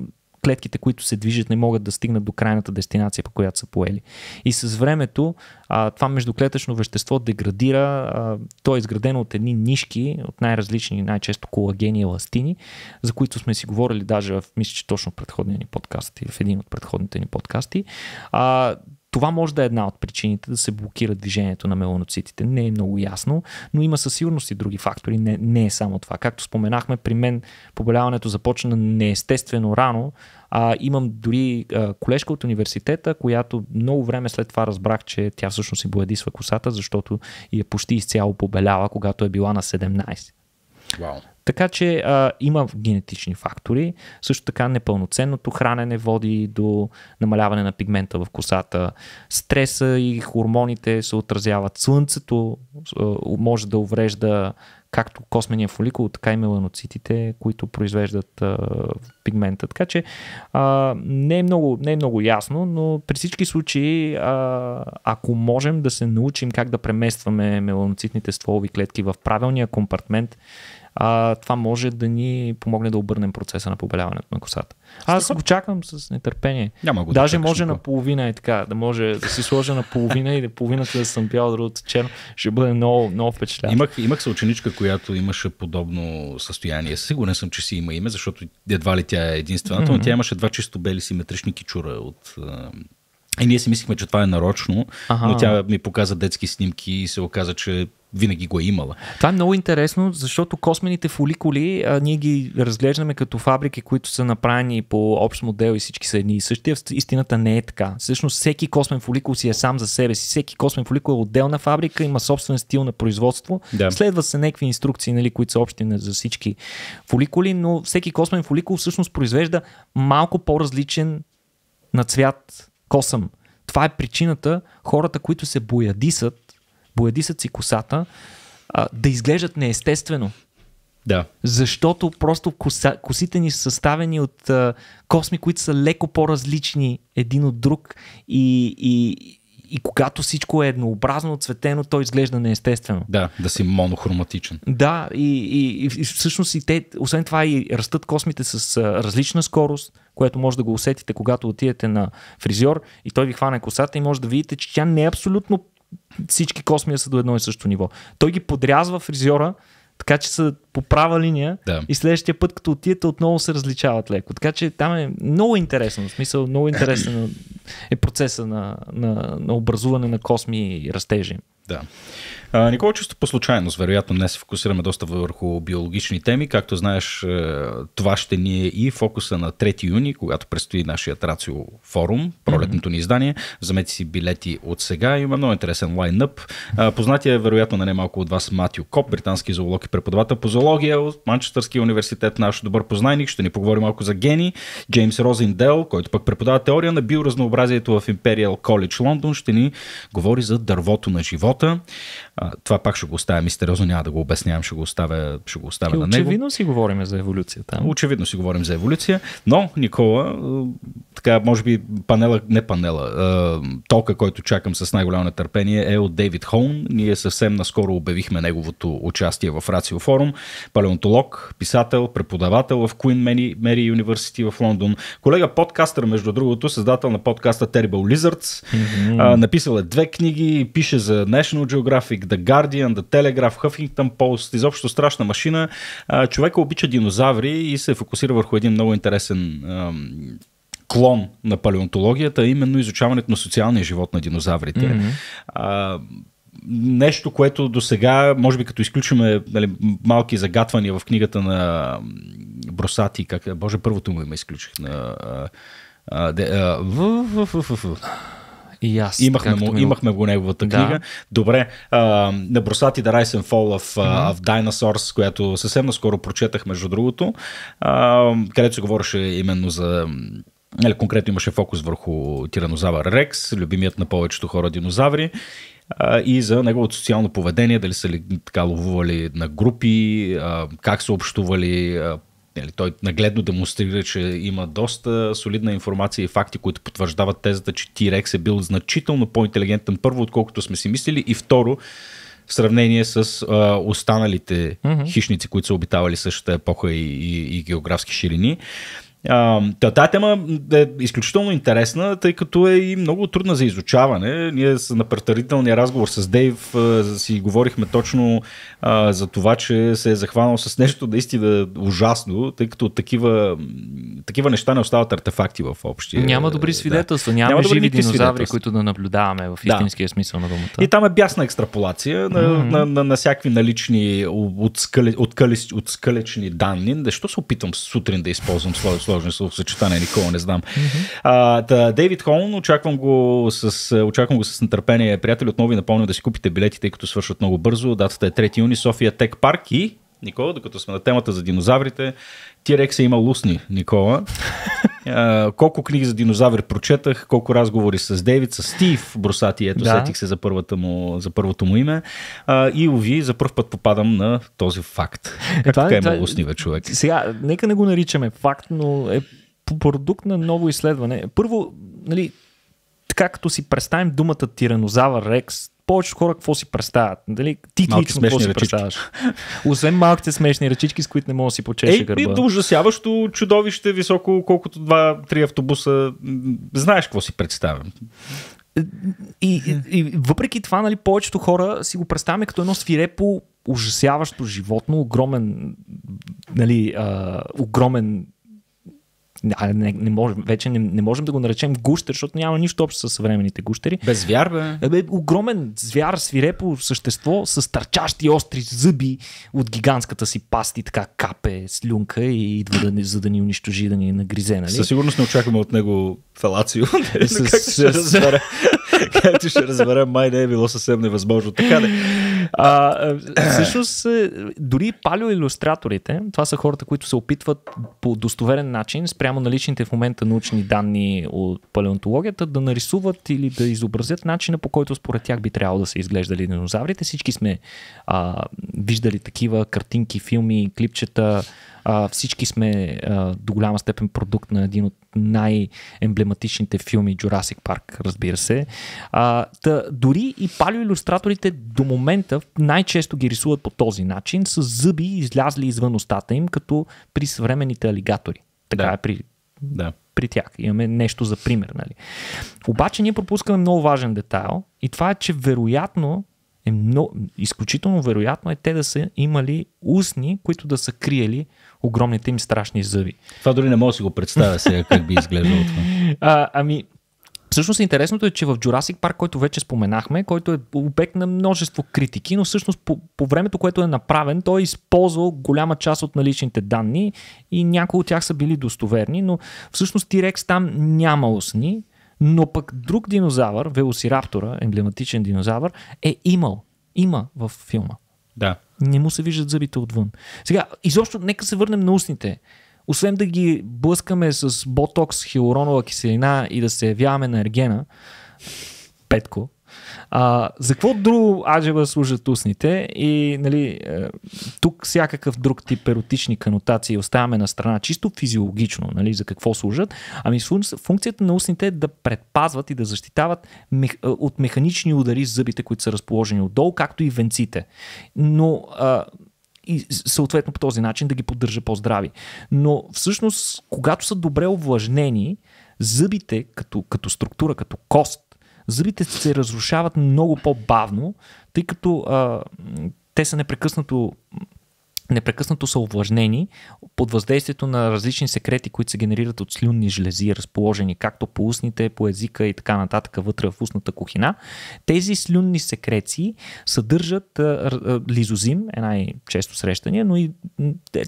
клетките, които се движат, не могат да стигнат до крайната дестинация, по която са поели. И с времето а, това междуклетъчно вещество деградира. А, то е изградено от едни нишки, от най-различни, най-често колагени и ластини, за които сме си говорили даже, в, мисля, че точно в предходния ни подкаст и в един от предходните ни подкасти. А, това може да е една от причините да се блокира движението на меланоцитите. Не е много ясно, но има със сигурност и други фактори. Не, не е само това. Както споменахме, при мен побеляването започна неестествено рано. А, имам дори а, колежка от университета, която много време след това разбрах, че тя всъщност си боядисва косата, защото я е почти изцяло побелява, когато е била на 17. Wow. Така че а, има генетични фактори. Също така непълноценното хранене води до намаляване на пигмента в косата. Стреса и хормоните се отразяват. Слънцето а, може да уврежда както космения фоликул, така и меланоцитите, които произвеждат а, пигмента. Така че а, не, е много, не е много ясно, но при всички случаи, а, ако можем да се научим как да преместваме меланоцитните стволови клетки в правилния компартмент, а, това може да ни помогне да обърнем процеса на побеляването на косата. Аз го чакам с нетърпение. Няма го Даже да може никога. наполовина е така, да може да си сложа наполовина и да половината да съм бял, другото черно. Ще бъде много, много впечатляващо. Имах, имах съученичка, която имаше подобно състояние. Сигурен съм, че си има име, защото едва ли тя е единствената, mm-hmm. но тя имаше два чисто бели симетрични кичура от и ние си мислихме, че това е нарочно, ага. но тя ми показа детски снимки и се оказа, че винаги го е имала. Това е много интересно, защото космените фоликули, а, ние ги разглеждаме като фабрики, които са направени по общ модел и всички са едни и същи. Истината не е така. Всъщност всеки космен фоликул си е сам за себе си. Всеки космен фоликул е отделна фабрика, има собствен стил на производство. Да. Следва се някакви инструкции, нали, които са общи за всички фоликули, но всеки космен фоликул всъщност произвежда малко по-различен на цвят косъм. Това е причината хората, които се боядисат, боядисат си косата, а, да изглеждат неестествено. Да. Защото просто коса, косите ни са съставени от а, косми, които са леко по-различни един от друг и, и, и когато всичко е еднообразно, цветено, то изглежда неестествено. Да, да си монохроматичен. Да, и, и, и всъщност и те, освен това и растат космите с а, различна скорост, което може да го усетите, когато отидете на фризьор и той ви хване косата и може да видите, че тя не е абсолютно всички космия са до едно и също ниво. Той ги подрязва фризьора, така че са по права линия да. и следващия път, като отидете, отново се различават леко. Така че там е много интересно, в смисъл много интересен е процеса на, на, на образуване на косми и растежи. Да. Никога чувство, чисто по случайност, вероятно днес се фокусираме доста върху биологични теми. Както знаеш, е, това ще ни е и фокуса на 3 юни, когато предстои нашия Рацио форум, пролетното ни издание. Вземете си билети от сега. Има много интересен лайнъп. Познатия е вероятно на немалко от вас Матио Коп, британски зоолог и преподавател по социология от Манчестърския университет, наш добър познайник. Ще ни поговорим малко за гени. Джеймс Розиндел, който пък преподава теория на биоразнообразието в Imperial College Лондон, ще ни говори за дървото на живота. А, това пак ще го оставя мистериозно, няма да го обяснявам, ще го оставя, ще го оставя е, на него. Очевидно си говорим за еволюцията. Очевидно си говорим за еволюция, но Никола, е, така, може би панела, не панела, е, тока, който чакам с най-голямо нетърпение е от Дейвид Холм. Ние съвсем наскоро обявихме неговото участие в Рацио Форум палеонтолог, писател, преподавател в Queen Mary University в Лондон. Колега подкастър, между другото, създател на подкаста Terrible Lizards. Mm-hmm. А, написал е две книги, пише за National Geographic, The Guardian, The Telegraph, Huffington Post, изобщо страшна машина. А, човека обича динозаври и се фокусира върху един много интересен ам, клон на палеонтологията, именно изучаването на социалния живот на динозаврите. Mm-hmm. А, нещо, което до сега, може би като изключваме нали, малки загатвания в книгата на Бросати, как, е. боже, първото му име изключих на... А, де, а, в, в, в, в, в. И аз, имахме, му, имахме го неговата книга. Да. Добре, а, на Бросати The Rise and Fall of, mm-hmm. of Dinosaurs, която съвсем наскоро прочетах, между другото, а, където се говореше именно за Нали, конкретно имаше фокус върху тиранозавър Рекс, любимият на повечето хора динозаври а, и за неговото социално поведение, дали са ли така ловували на групи, а, как са общували, а, нали, той нагледно демонстрира, че има доста солидна информация и факти, които потвърждават тезата, че Тирекс е бил значително по-интелигентен първо, отколкото сме си мислили и второ, в сравнение с а, останалите mm-hmm. хищници, които са обитавали същата епоха и, и, и географски ширини. Та, тая тема е изключително интересна, тъй като е и много трудна за изучаване. Ние на предварителния разговор с Дейв си говорихме точно а, за това, че се е захванал с нещо наистина ужасно, тъй като такива, такива неща не остават артефакти в общия. Няма добри свидетелства, да. няма, няма живи динозаври, които да наблюдаваме в истинския да. смисъл на думата. И там е бясна екстраполация на, mm-hmm. на, на, на, на всякакви налични отскалечни от, от, данни. Защо се опитвам сутрин да използвам своето сложни съчетания, никога не знам. Дейвид mm Дейвид Холм, очаквам го, с, очаквам го с нетърпение. Приятели, отново ви напомня да си купите билети, тъй като свършват много бързо. Датата е 3 юни, София Тек Парк и Никола, докато сме на темата за динозаврите, е има лусни, Никола колко книги за динозаври прочетах, колко разговори с Дейвид, с Стив Брусати, ето да. сетих се за, първата му, за първото му име. А, и уви, за първ път попадам на този факт. Как е, това, така е това, е- много снива човек. Сега, нека не го наричаме факт, но е продукт на ново изследване. Първо, нали, така като си представим думата Тиранозавър Рекс, повечето хора какво си представят? Дали ти ти лично какво си ръчички. представяш? Освен малките смешни ръчички, с които не мога да си почеше Ей, гърба. до ужасяващо чудовище, високо колкото два, три автобуса. Знаеш какво си представям. И, и, и въпреки това, нали, повечето хора си го представяме като едно свирепо, ужасяващо животно, огромен, нали, а, огромен а не, не можем, вече не, не можем да го наречем гущер, защото няма нищо общо с съвременните гущери. Без звяр, бе. бе огромен звяр, свирепо същество с търчащи остри зъби от гигантската си пасти, така капе слюнка и идва да за да ни унищожи, да ни нагризе. Нали? Със сигурност не очакваме от него фелацио. *laughs* С, *laughs* как ще ще разбере? Май не е било съвсем невъзможно. Така да. А, всъщност, е, дори палеоиллюстраторите, това са хората, които се опитват по достоверен начин, спрямо наличните в момента научни данни от палеонтологията, да нарисуват или да изобразят начина по който според тях би трябвало да са изглеждали динозаврите. Всички сме а, виждали такива картинки, филми, клипчета, а, всички сме а, до голяма степен продукт на един от най-емблематичните филми Jurassic Park, разбира се. А, та, дори и палеоиллюстраторите до момента най-често ги рисуват по този начин, с зъби излязли извън устата им, като при съвременните алигатори. Така да. е при да. при тях. Имаме нещо за пример. Нали? Обаче ние пропускаме много важен детайл и това е, че вероятно е много, изключително вероятно е те да са имали устни, които да са криели огромните им страшни зъби. Това дори не мога да си го представя сега как би изглеждало това. *laughs* А, ами, Всъщност интересното е, че в Jurassic Park, който вече споменахме, който е обект на множество критики, но всъщност по, по времето, което е направен, той е използвал голяма част от наличните данни и някои от тях са били достоверни, но всъщност Тирекс там няма усни, но пък друг динозавър, велосираптора, емблематичен динозавър, е имал. Има в филма. Да. Не му се виждат зъбите отвън. Сега, изобщо, нека се върнем на устните. Освен да ги блъскаме с ботокс, хилоронова киселина и да се явяваме на ергена, Петко, а, за какво друго аджеба служат устните и нали, е, тук всякакъв друг тип еротични канотации оставяме на страна, чисто физиологично, нали, за какво служат. Ами функцията на устните е да предпазват и да защитават мех, е, от механични удари зъбите, които са разположени отдолу, както и венците. Но а, и съответно по този начин да ги поддържа по-здрави. Но всъщност, когато са добре увлажнени, зъбите като, като структура, като кост, Зрите се разрушават много по-бавно, тъй като а, те са непрекъснато непрекъснато са увлажнени под въздействието на различни секрети, които се генерират от слюнни жлези, разположени както по устните, по езика и така нататък вътре в устната кухина. Тези слюнни секреции съдържат лизозим, е най-често срещания, но и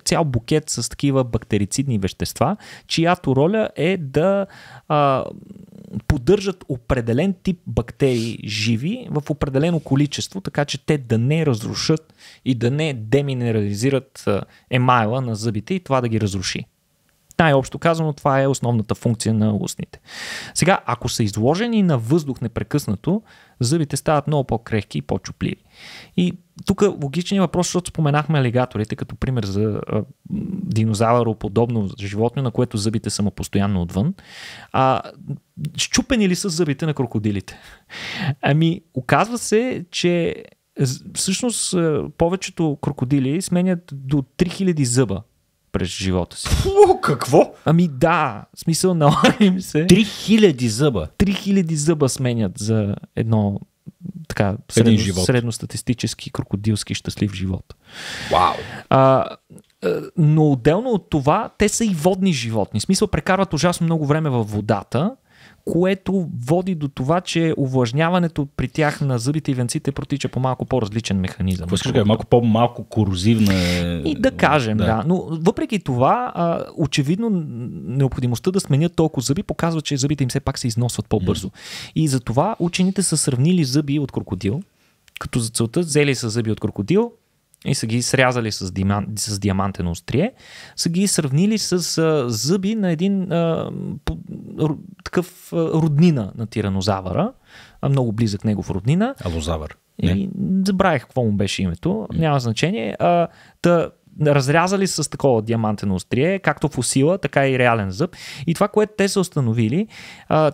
цял букет с такива бактерицидни вещества, чиято роля е да а, поддържат определен тип бактерии живи в определено количество, така че те да не разрушат и да не деминерализират инжектират емайла на зъбите и това да ги разруши. Най-общо казано, това е основната функция на устните. Сега, ако са изложени на въздух непрекъснато, зъбите стават много по-крехки и по-чупливи. И тук логичният въпрос, защото споменахме алигаторите като пример за а, подобно животно, на което зъбите са му постоянно отвън. А, щупени ли са зъбите на крокодилите? Ами, оказва се, че е, всъщност е, повечето крокодили сменят до 3000 зъба през живота си. Фу, какво? Ами да, в смисъл *laughs* на им се. 3000 зъба. 3000 зъба сменят за едно така, средно, живот. средностатистически крокодилски щастлив живот. Вау! А, е, но отделно от това, те са и водни животни. В смисъл, прекарват ужасно много време във водата което води до това, че увлажняването при тях на зъбите и венците протича по малко по-различен механизъм. Какво е малко по-малко корозивна е... И да кажем, да. да. Но въпреки това, очевидно необходимостта да сменят толкова зъби показва, че зъбите им все пак се износват по-бързо. Mm. И затова учените са сравнили зъби от крокодил, като за целта взели са зъби от крокодил, и са ги срязали с, диман, с диамантен острие, са ги сравнили с а, зъби на един а, по, р, такъв а, роднина на тиранозавъра, а, много близък негов роднина. Алозавър. И, забравих какво му беше името, няма значение. А, та, разрязали с такова диамантено острие, както фусила, така и реален зъб. И това, което те са установили,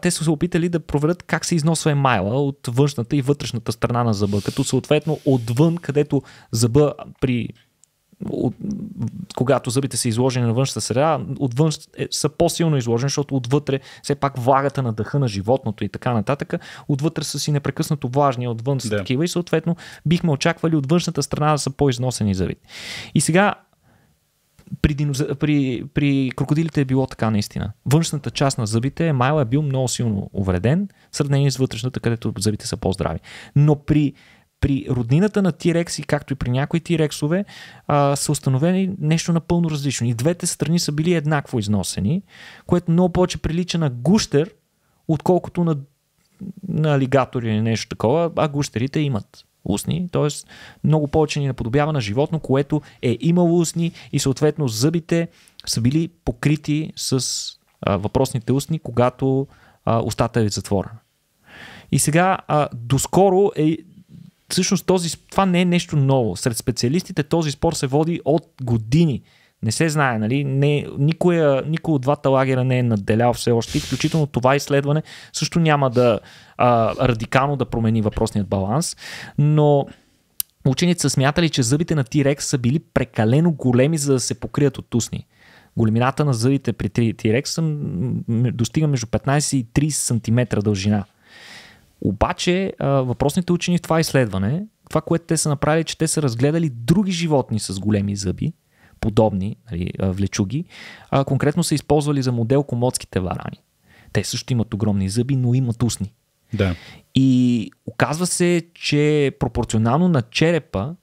те са се опитали да проверят как се износва емайла от външната и вътрешната страна на зъба, като съответно отвън, където зъба при от, когато зъбите са изложени на външната среда, отвън е, са по-силно изложени, защото отвътре все пак влагата на дъха на животното и така нататък, отвътре са си непрекъснато влажни, отвън са да. такива и съответно бихме очаквали от външната страна да са по-износени зъбите. И сега при, при, при крокодилите е било така наистина. Външната част на зъбите е е бил много силно увреден, в сравнение с вътрешната, където зъбите са по-здрави. Но при при роднината на Тирекс и както и при някои Тирексове а, са установени нещо напълно различно. И двете страни са били еднакво износени, което много повече прилича на гущер, отколкото на, на алигатори или нещо такова, а гущерите имат устни, т.е. много повече ни наподобява на животно, което е имало устни и съответно зъбите са били покрити с а, въпросните устни, когато а, устата е затворена. И сега, а, доскоро е всъщност този, това не е нещо ново. Сред специалистите този спор се води от години. Не се знае, нали? Не, никоя, никой от двата лагера не е надделял все още. Включително това изследване също няма да а, радикално да промени въпросният баланс. Но учените са смятали, че зъбите на Тирекс са били прекалено големи, за да се покрият от усни. Големината на зъбите при Тирекс достига между 15 и 30 см дължина. Обаче въпросните учени в това изследване, това, което те са направили, че те са разгледали други животни с големи зъби, подобни нали, влечуги, а, конкретно са използвали за модел комодските варани. Те също имат огромни зъби, но имат устни. Да. И оказва се, че пропорционално на черепа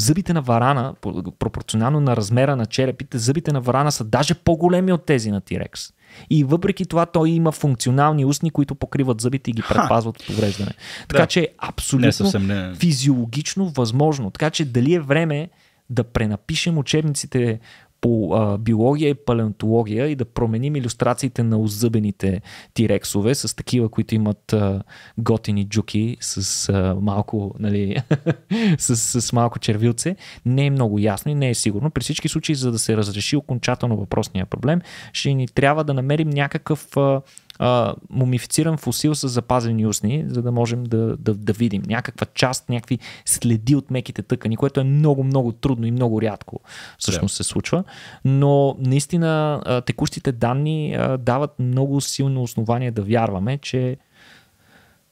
зъбите на варана, пропорционално на размера на черепите, зъбите на варана са даже по-големи от тези на Тирекс. И въпреки това той има функционални устни, които покриват зъбите и ги предпазват от повреждане. Така да. че е абсолютно не, не. физиологично възможно. Така че дали е време да пренапишем учебниците по а, биология и палеонтология и да променим иллюстрациите на озъбените тирексове с такива, които имат а, готини джуки с а, малко, нали, *laughs* с, с малко червилце, не е много ясно и не е сигурно. При всички случаи, за да се разреши окончателно въпросния проблем, ще ни трябва да намерим някакъв а, а, мумифициран фусил с запазени устни, за да можем да, да, да видим някаква част, някакви следи от меките тъкани, което е много, много трудно и много рядко всъщност yeah. се случва. Но наистина а, текущите данни а, дават много силно основание да вярваме, че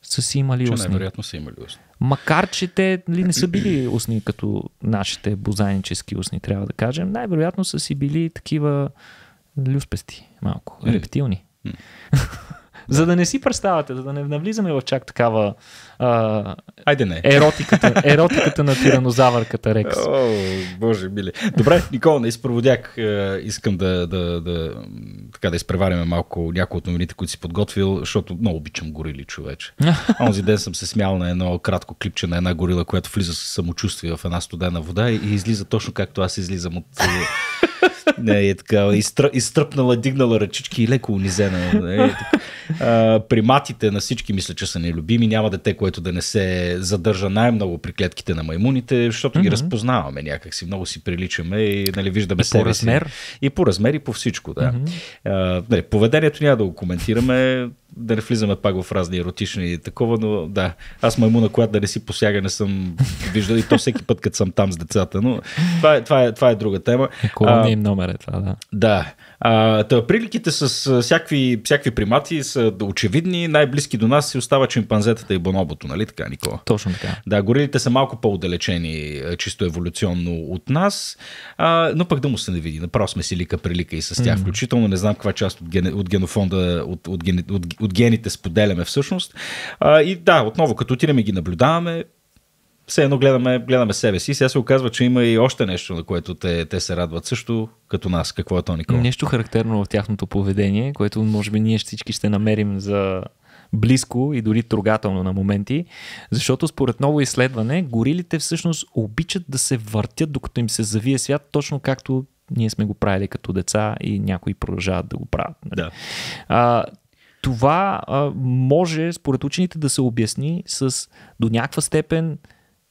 са си имали че устни. невероятно са имали устни. Макар, че те ли, нали, не са били устни като нашите бозайнически устни, трябва да кажем, най-вероятно са си били такива люспести малко, рептилни. *laughs* За да не си представяте, за да не навлизаме в чак такава а, Айде не. Еротиката, *laughs* еротиката на тиранозавърката Рекс. О, боже мили. Добре, Никола, не изпроводяк е, искам да, да, да, така да изпревариме малко някои от новините, които си подготвил, защото много обичам горили човече. *laughs* Онзи ден съм се смял на едно кратко клипче на една горила, която влиза с самочувствие в една студена вода и излиза точно както аз излизам от е, не, е така, изтръпнала, дигнала ръчички и леко унизена. Е, така. А, приматите на всички мисля, че са нелюбими. Няма дете, което да не се задържа най-много при клетките на маймуните, защото mm-hmm. ги разпознаваме някакси. Много си приличаме и нали, виждаме и себе по размер. Си. И по размер и по всичко, да. Mm-hmm. А, нали, поведението няма да го коментираме, да не влизаме пак в разни еротични и такова, но да, аз маймуна, която да не си посяга, не съм виждал и то всеки път, като съм там с децата, но това е, това е, това е друга тема. Е, Колония им номер е това, да. Да. А, приликите с всякакви, всякакви примати, с са очевидни. Най-близки до нас си остава чимпанзетата и бонобото, нали така, Никола? Точно така. Да, горилите са малко по удалечени е, чисто еволюционно от нас, а, но пък да му се не види. Направо сме си лика прилика и с тях. Mm-hmm. Включително не знам каква част от, ген, от генофонда, от, от, от, от, от гените споделяме всъщност. А, и да, отново, като отидем и ги наблюдаваме, все едно гледаме, гледаме себе си. Сега се оказва, че има и още нещо, на което те, те се радват също, като нас. Какво е то, Никола? Нещо характерно в тяхното поведение, което може би ние всички ще намерим за близко и дори трогателно на моменти, защото според ново изследване, горилите всъщност обичат да се въртят, докато им се завие свят, точно както ние сме го правили като деца и някои продължават да го правят. Нали? Да. А, това а, може, според учените, да се обясни с до някаква степен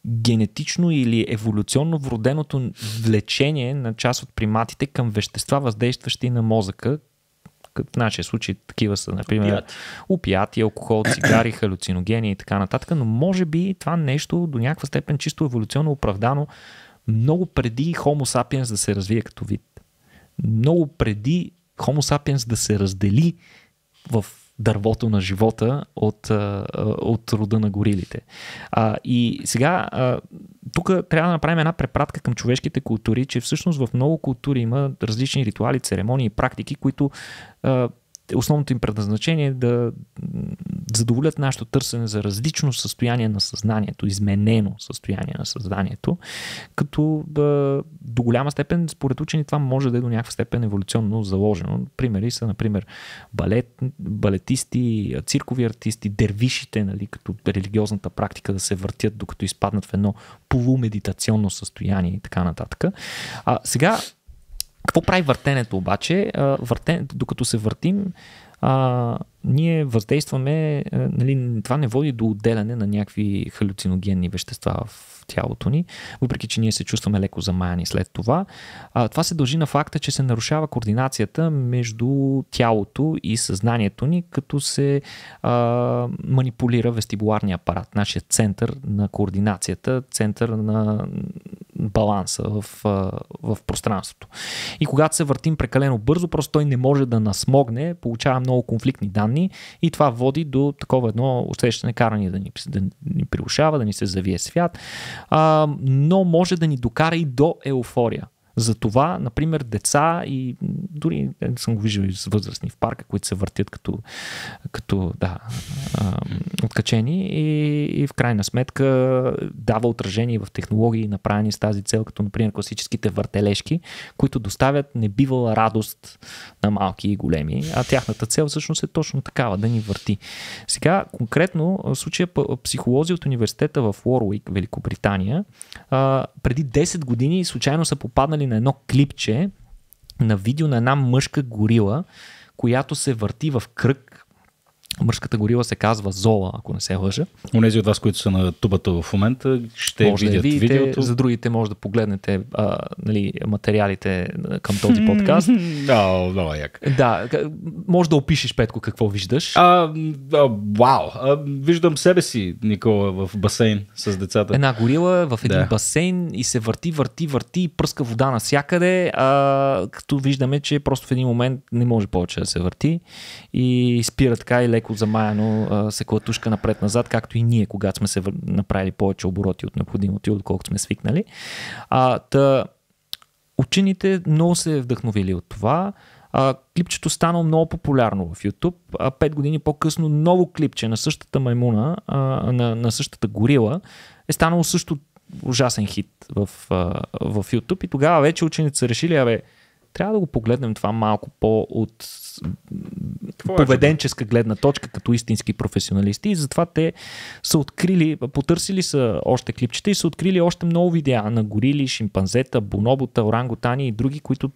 генетично или еволюционно вроденото влечение на част от приматите към вещества, въздействащи на мозъка. В нашия случай такива са, например, опиати, алкохол, *clears throat* цигари, халюциногени и така нататък, но може би това нещо до някаква степен чисто еволюционно оправдано много преди Homo sapiens да се развие като вид. Много преди Homo sapiens да се раздели в дървото на живота от, от рода на горилите. А, и сега, тук трябва да направим една препратка към човешките култури, че всъщност в много култури има различни ритуали, церемонии и практики, които основното им предназначение е да задоволят нашето търсене за различно състояние на съзнанието, изменено състояние на съзнанието, като да, до голяма степен, според учени, това може да е до някаква степен еволюционно заложено. Примери са, например, балет, балетисти, циркови артисти, дервишите, нали, като религиозната практика да се въртят, докато изпаднат в едно полумедитационно състояние и така нататък. А сега какво прави въртенето обаче? Въртен, докато се въртим, а, ние въздействаме, а, е, нали, това не води до отделяне на някакви халюциногенни вещества в тялото ни, въпреки че ние се чувстваме леко замаяни след това. А, това се дължи на факта, че се нарушава координацията между тялото и съзнанието ни, като се а, манипулира вестибуларния апарат, нашия център на координацията, център на баланса в, в пространството. И когато се въртим прекалено бързо, просто той не може да насмогне, получава много много конфликтни данни и това води до такова едно усещане каране да ни, да ни прилушава, да ни се завие свят, а, но може да ни докара и до еуфория за това, например, деца и дори е, съм го виждал и с възрастни в парка, които се въртят като, като да, откачени и, и в крайна сметка дава отражение в технологии, направени с тази цел, като например класическите въртележки, които доставят небивала радост на малки и големи, а тяхната цел всъщност е точно такава, да ни върти. Сега, конкретно, в случая психолози от университета в Уорвик, Великобритания, преди 10 години случайно са попаднали сложили на едно клипче на видео на една мъжка горила, която се върти в кръг Мърската горила се казва Зола, ако не се лъжа. Унези от вас, които са на тубата в момента, ще може видят да видите, видеото. За другите може да погледнете а, нали, материалите към този подкаст. *laughs* Да, много е як. Да, може да опишеш, Петко, какво виждаш. А, а, вау! А, виждам себе си, Никола, в басейн с децата. Една горила е в един да. басейн и се върти, върти, върти, пръска вода навсякъде, а, като виждаме, че просто в един момент не може повече да се върти и спира така и леко леко замаяно се клатушка напред-назад, както и ние, когато сме се направили повече обороти от необходимото и отколкото сме свикнали. А, та, учените много се вдъхновили от това. А, клипчето стана много популярно в YouTube. А, пет години по-късно ново клипче на същата маймуна, а, на, на същата горила, е станало също ужасен хит в, а, в YouTube. И тогава вече учените са решили, абе, трябва да го погледнем това малко по от Какво е поведенческа е? гледна точка като истински професионалисти и затова те са открили, потърсили са още клипчета и са открили още много видеа на горили, шимпанзета, бонобота, оранготани и други, които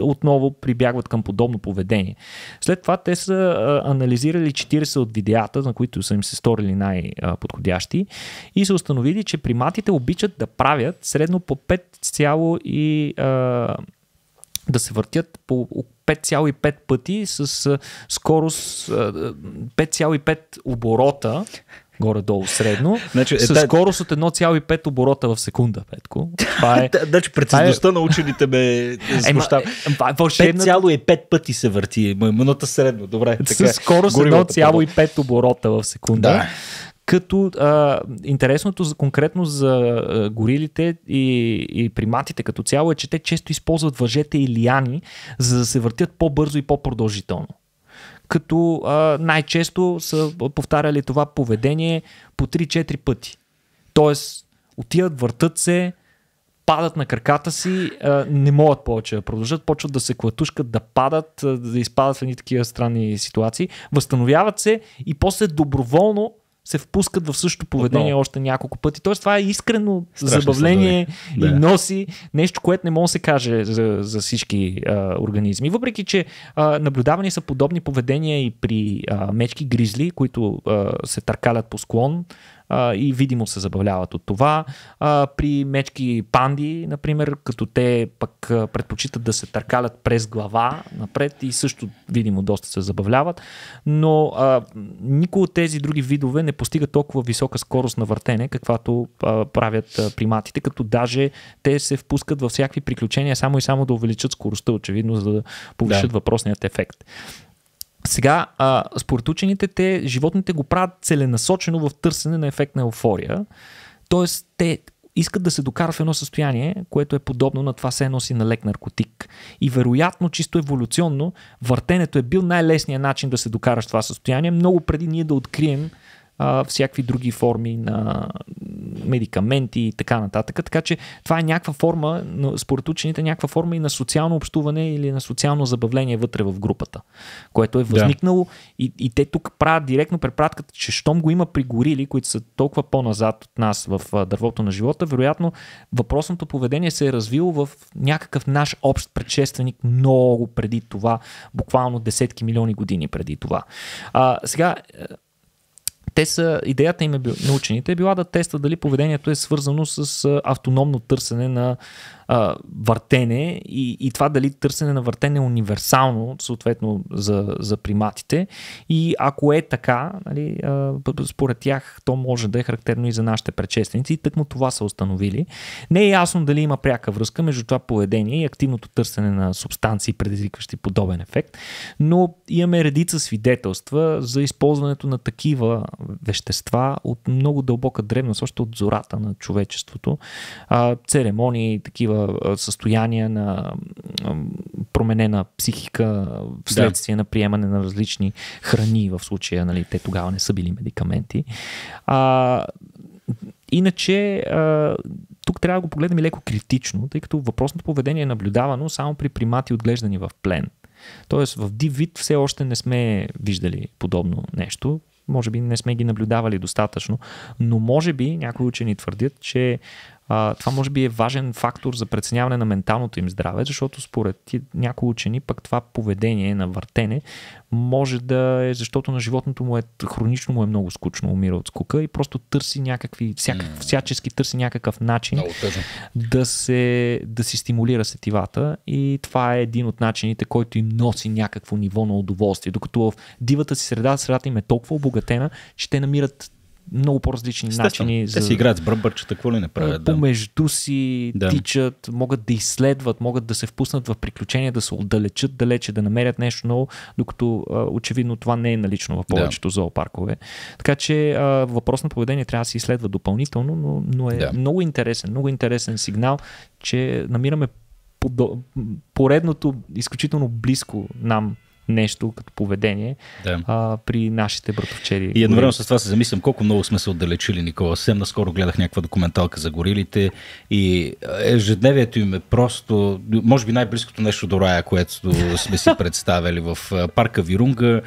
отново прибягват към подобно поведение. След това те са анализирали 40 от видеята, на които са им се сторили най-подходящи и са установили, че приматите обичат да правят средно по 5,5 да се въртят по 5,5 пъти с скорост 5,5 оборота горе-долу средно, значи, е, с е, скорост от 1,5 оборота в секунда, Петко. Това е... *laughs* значи е- прецизността е... на учените ме смущава. 5,5 е пъти се върти, минута средно, добре. Така, с скорост 1,5 оборота в секунда. Да. Като а, интересното за, конкретно за а, горилите и, и приматите като цяло е, че те често използват въжете и лияни, за да се въртят по-бързо и по-продължително като а, най-често са повтаряли това поведение по 3-4 пъти. Тоест, отиват, въртат се, падат на краката си, а, не могат повече да продължат, почват да се клатушкат, да падат, да изпадат в едни такива странни ситуации, възстановяват се и после доброволно се впускат в същото поведение Отново. още няколко пъти. Тоест това е искрено Страшно забавление да. и носи нещо, което не може да се каже за, за всички а, организми. Въпреки, че а, наблюдавани са подобни поведения и при а, мечки гризли, които а, се търкалят по склон, а, и видимо се забавляват от това. А, при мечки панди, например, като те пък предпочитат да се търкалят през глава напред и също видимо доста се забавляват, но а, никой от тези други видове не постига толкова висока скорост на въртене, каквато а, правят а, приматите, като даже те се впускат във всякакви приключения само и само да увеличат скоростта, очевидно, за да повишат да. въпросният ефект. Сега, а, според учените, те, животните го правят целенасочено в търсене на ефект на еуфория. Тоест, те искат да се докарат в едно състояние, което е подобно на това се е носи на лек наркотик. И вероятно, чисто еволюционно, въртенето е бил най-лесният начин да се докараш в това състояние, много преди ние да открием а, всякакви други форми на медикаменти и така нататък. Така че това е някаква форма, според учените, някаква форма и на социално общуване или на социално забавление вътре в групата, което е възникнало да. и, и те тук правят директно препратката, че щом го има при горили, които са толкова по-назад от нас в дървото на живота, вероятно въпросното поведение се е развило в някакъв наш общ предшественик много преди това, буквално десетки милиони години преди това. А, сега, те са, идеята им е бил, на учените е била да тестват дали поведението е свързано с автономно търсене на а, въртене и, и това дали търсене на въртене е универсално, съответно за, за приматите. И ако е така, нали, а, според тях то може да е характерно и за нашите предшественици. И тъкмо това са установили. Не е ясно дали има пряка връзка между това поведение и активното търсене на субстанции, предизвикващи подобен ефект, но имаме редица свидетелства за използването на такива вещества от много дълбока древност, още от зората на човечеството. А, церемонии, такива състояния на променена психика вследствие да. на приемане на различни храни в случая, нали, те тогава не са били медикаменти. А, иначе, а, тук трябва да го погледнем и леко критично, тъй като въпросното поведение е наблюдавано само при примати отглеждани в плен. Тоест в див вид все още не сме виждали подобно нещо. Може би не сме ги наблюдавали достатъчно, но може би някои учени твърдят, че а, това може би е важен фактор за преценяване на менталното им здраве, защото според някои учени пък това поведение на въртене може да е, защото на животното му е хронично му е много скучно, умира от скука и просто търси някакви, всякак, всячески търси някакъв начин да, се, да си стимулира сетивата и това е един от начините, който им носи някакво ниво на удоволствие, докато в дивата си среда, средата им е толкова обогатена, че те намират много по-различни Естествено. начини. Те за... си играят с бръбърчета, какво ли не правят? Да. Помежду си да. тичат, могат да изследват, могат да се впуснат в приключения, да се отдалечат далече, да намерят нещо ново, докато очевидно това не е налично в повечето да. зоопаркове. Така че въпрос на поведение трябва да се изследва допълнително, но, но е да. много интересен, много интересен сигнал, че намираме поредното изключително близко нам нещо като поведение да. а, при нашите братовчери. И едновременно с това се замислям колко много сме се отдалечили, Никола. Съвсем наскоро гледах някаква документалка за горилите и е, ежедневието им е просто, може би най-близкото нещо до рая, което сме си *laughs* представили в парка Вирунга.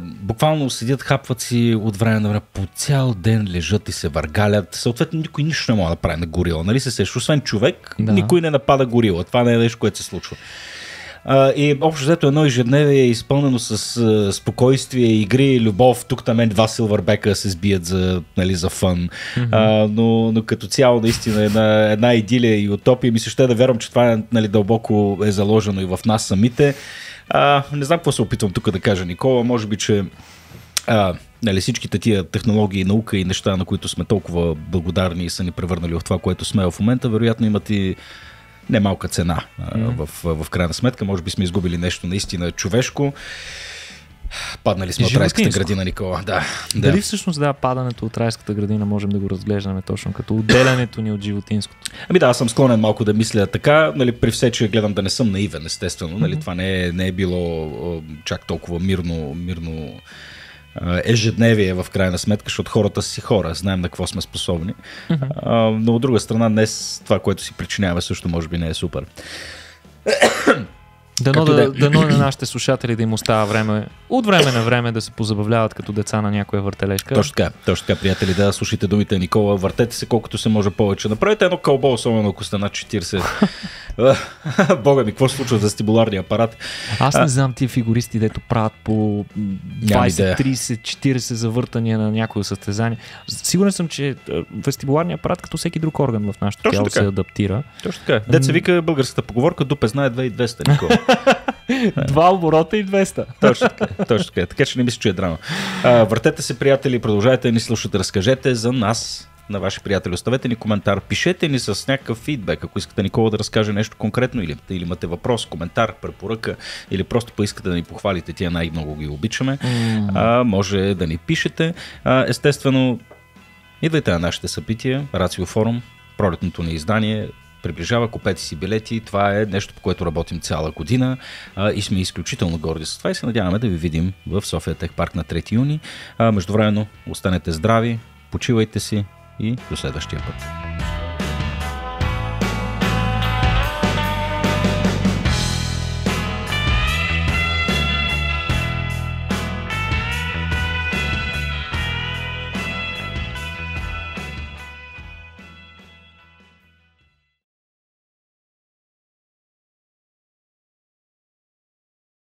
Буквално седят, хапват си от време на време, по цял ден лежат и се въргалят. Съответно, никой нищо не може да прави на горила. Нали се сещаш, освен човек, да. никой не напада горила. Това не е нещо, което се случва. А, и общо взето едно ежедневие е изпълнено с а, спокойствие, игри, любов. Тук там е два силвърбека се сбият за, нали, за фън. Mm-hmm. А, но, но като цяло наистина една, една идилия и утопия. Мисля, ще е да вярвам, че това нали, дълбоко е заложено и в нас самите. А, не знам какво се опитвам тук да кажа, Никола. Може би, че а, нали, всичките тия технологии, наука и неща, на които сме толкова благодарни и са ни превърнали в това, което сме в момента, вероятно имат и немалка цена mm-hmm. в, в крайна сметка. Може би сме изгубили нещо наистина човешко. Паднали сме от райската градина, Никола. Да, Дали да. всъщност да, падането от райската градина можем да го разглеждаме точно като отделянето ни от животинското? Ами да, аз съм склонен малко да мисля така, нали, при все, че гледам да не съм наивен, естествено. Нали, mm-hmm. Това не е, не е било чак толкова мирно, мирно ежедневие е в крайна сметка, защото хората си хора, знаем на какво сме способни. А, но от друга страна, днес това, което си причинява, също може би не е супер. Дано, да, да на нашите слушатели да им остава време, от време на време да се позабавляват като деца на някоя въртележка. Точно така, точно така, приятели, да слушайте думите Никола, въртете се колкото се може повече. Направете едно кълбо, особено ако сте над 40. *laughs* Бога ми, какво се случва за стимуларния апарат? Аз не знам тия фигуристи, дето правят по 20, 30, 40 завъртания на някои състезание. Сигурен съм, че е, вестибуларния апарат, като всеки друг орган в нашото тяло, се адаптира. Точно така. Деца вика българската поговорка, дупе знае 2200, Никола. *laughs* Два оборота и 200. Точно така. Точно така. Така че не мисля, че е драма. А, въртете се, приятели, продължайте да ни слушате. Разкажете за нас на ваши приятели. Оставете ни коментар, пишете ни с някакъв фидбек, ако искате Никола да разкаже нещо конкретно или, или имате въпрос, коментар, препоръка или просто поискате да ни похвалите, тия най-много ги обичаме, mm. а, може да ни пишете. А, естествено, идвайте на нашите събития, Рацио Форум, пролетното ни издание, приближава, купете си билети. Това е нещо, по което работим цяла година а, и сме изключително горди с това и се надяваме да ви видим в София Тех Парк на 3 юни. междувременно останете здрави, почивайте си и до следващия път.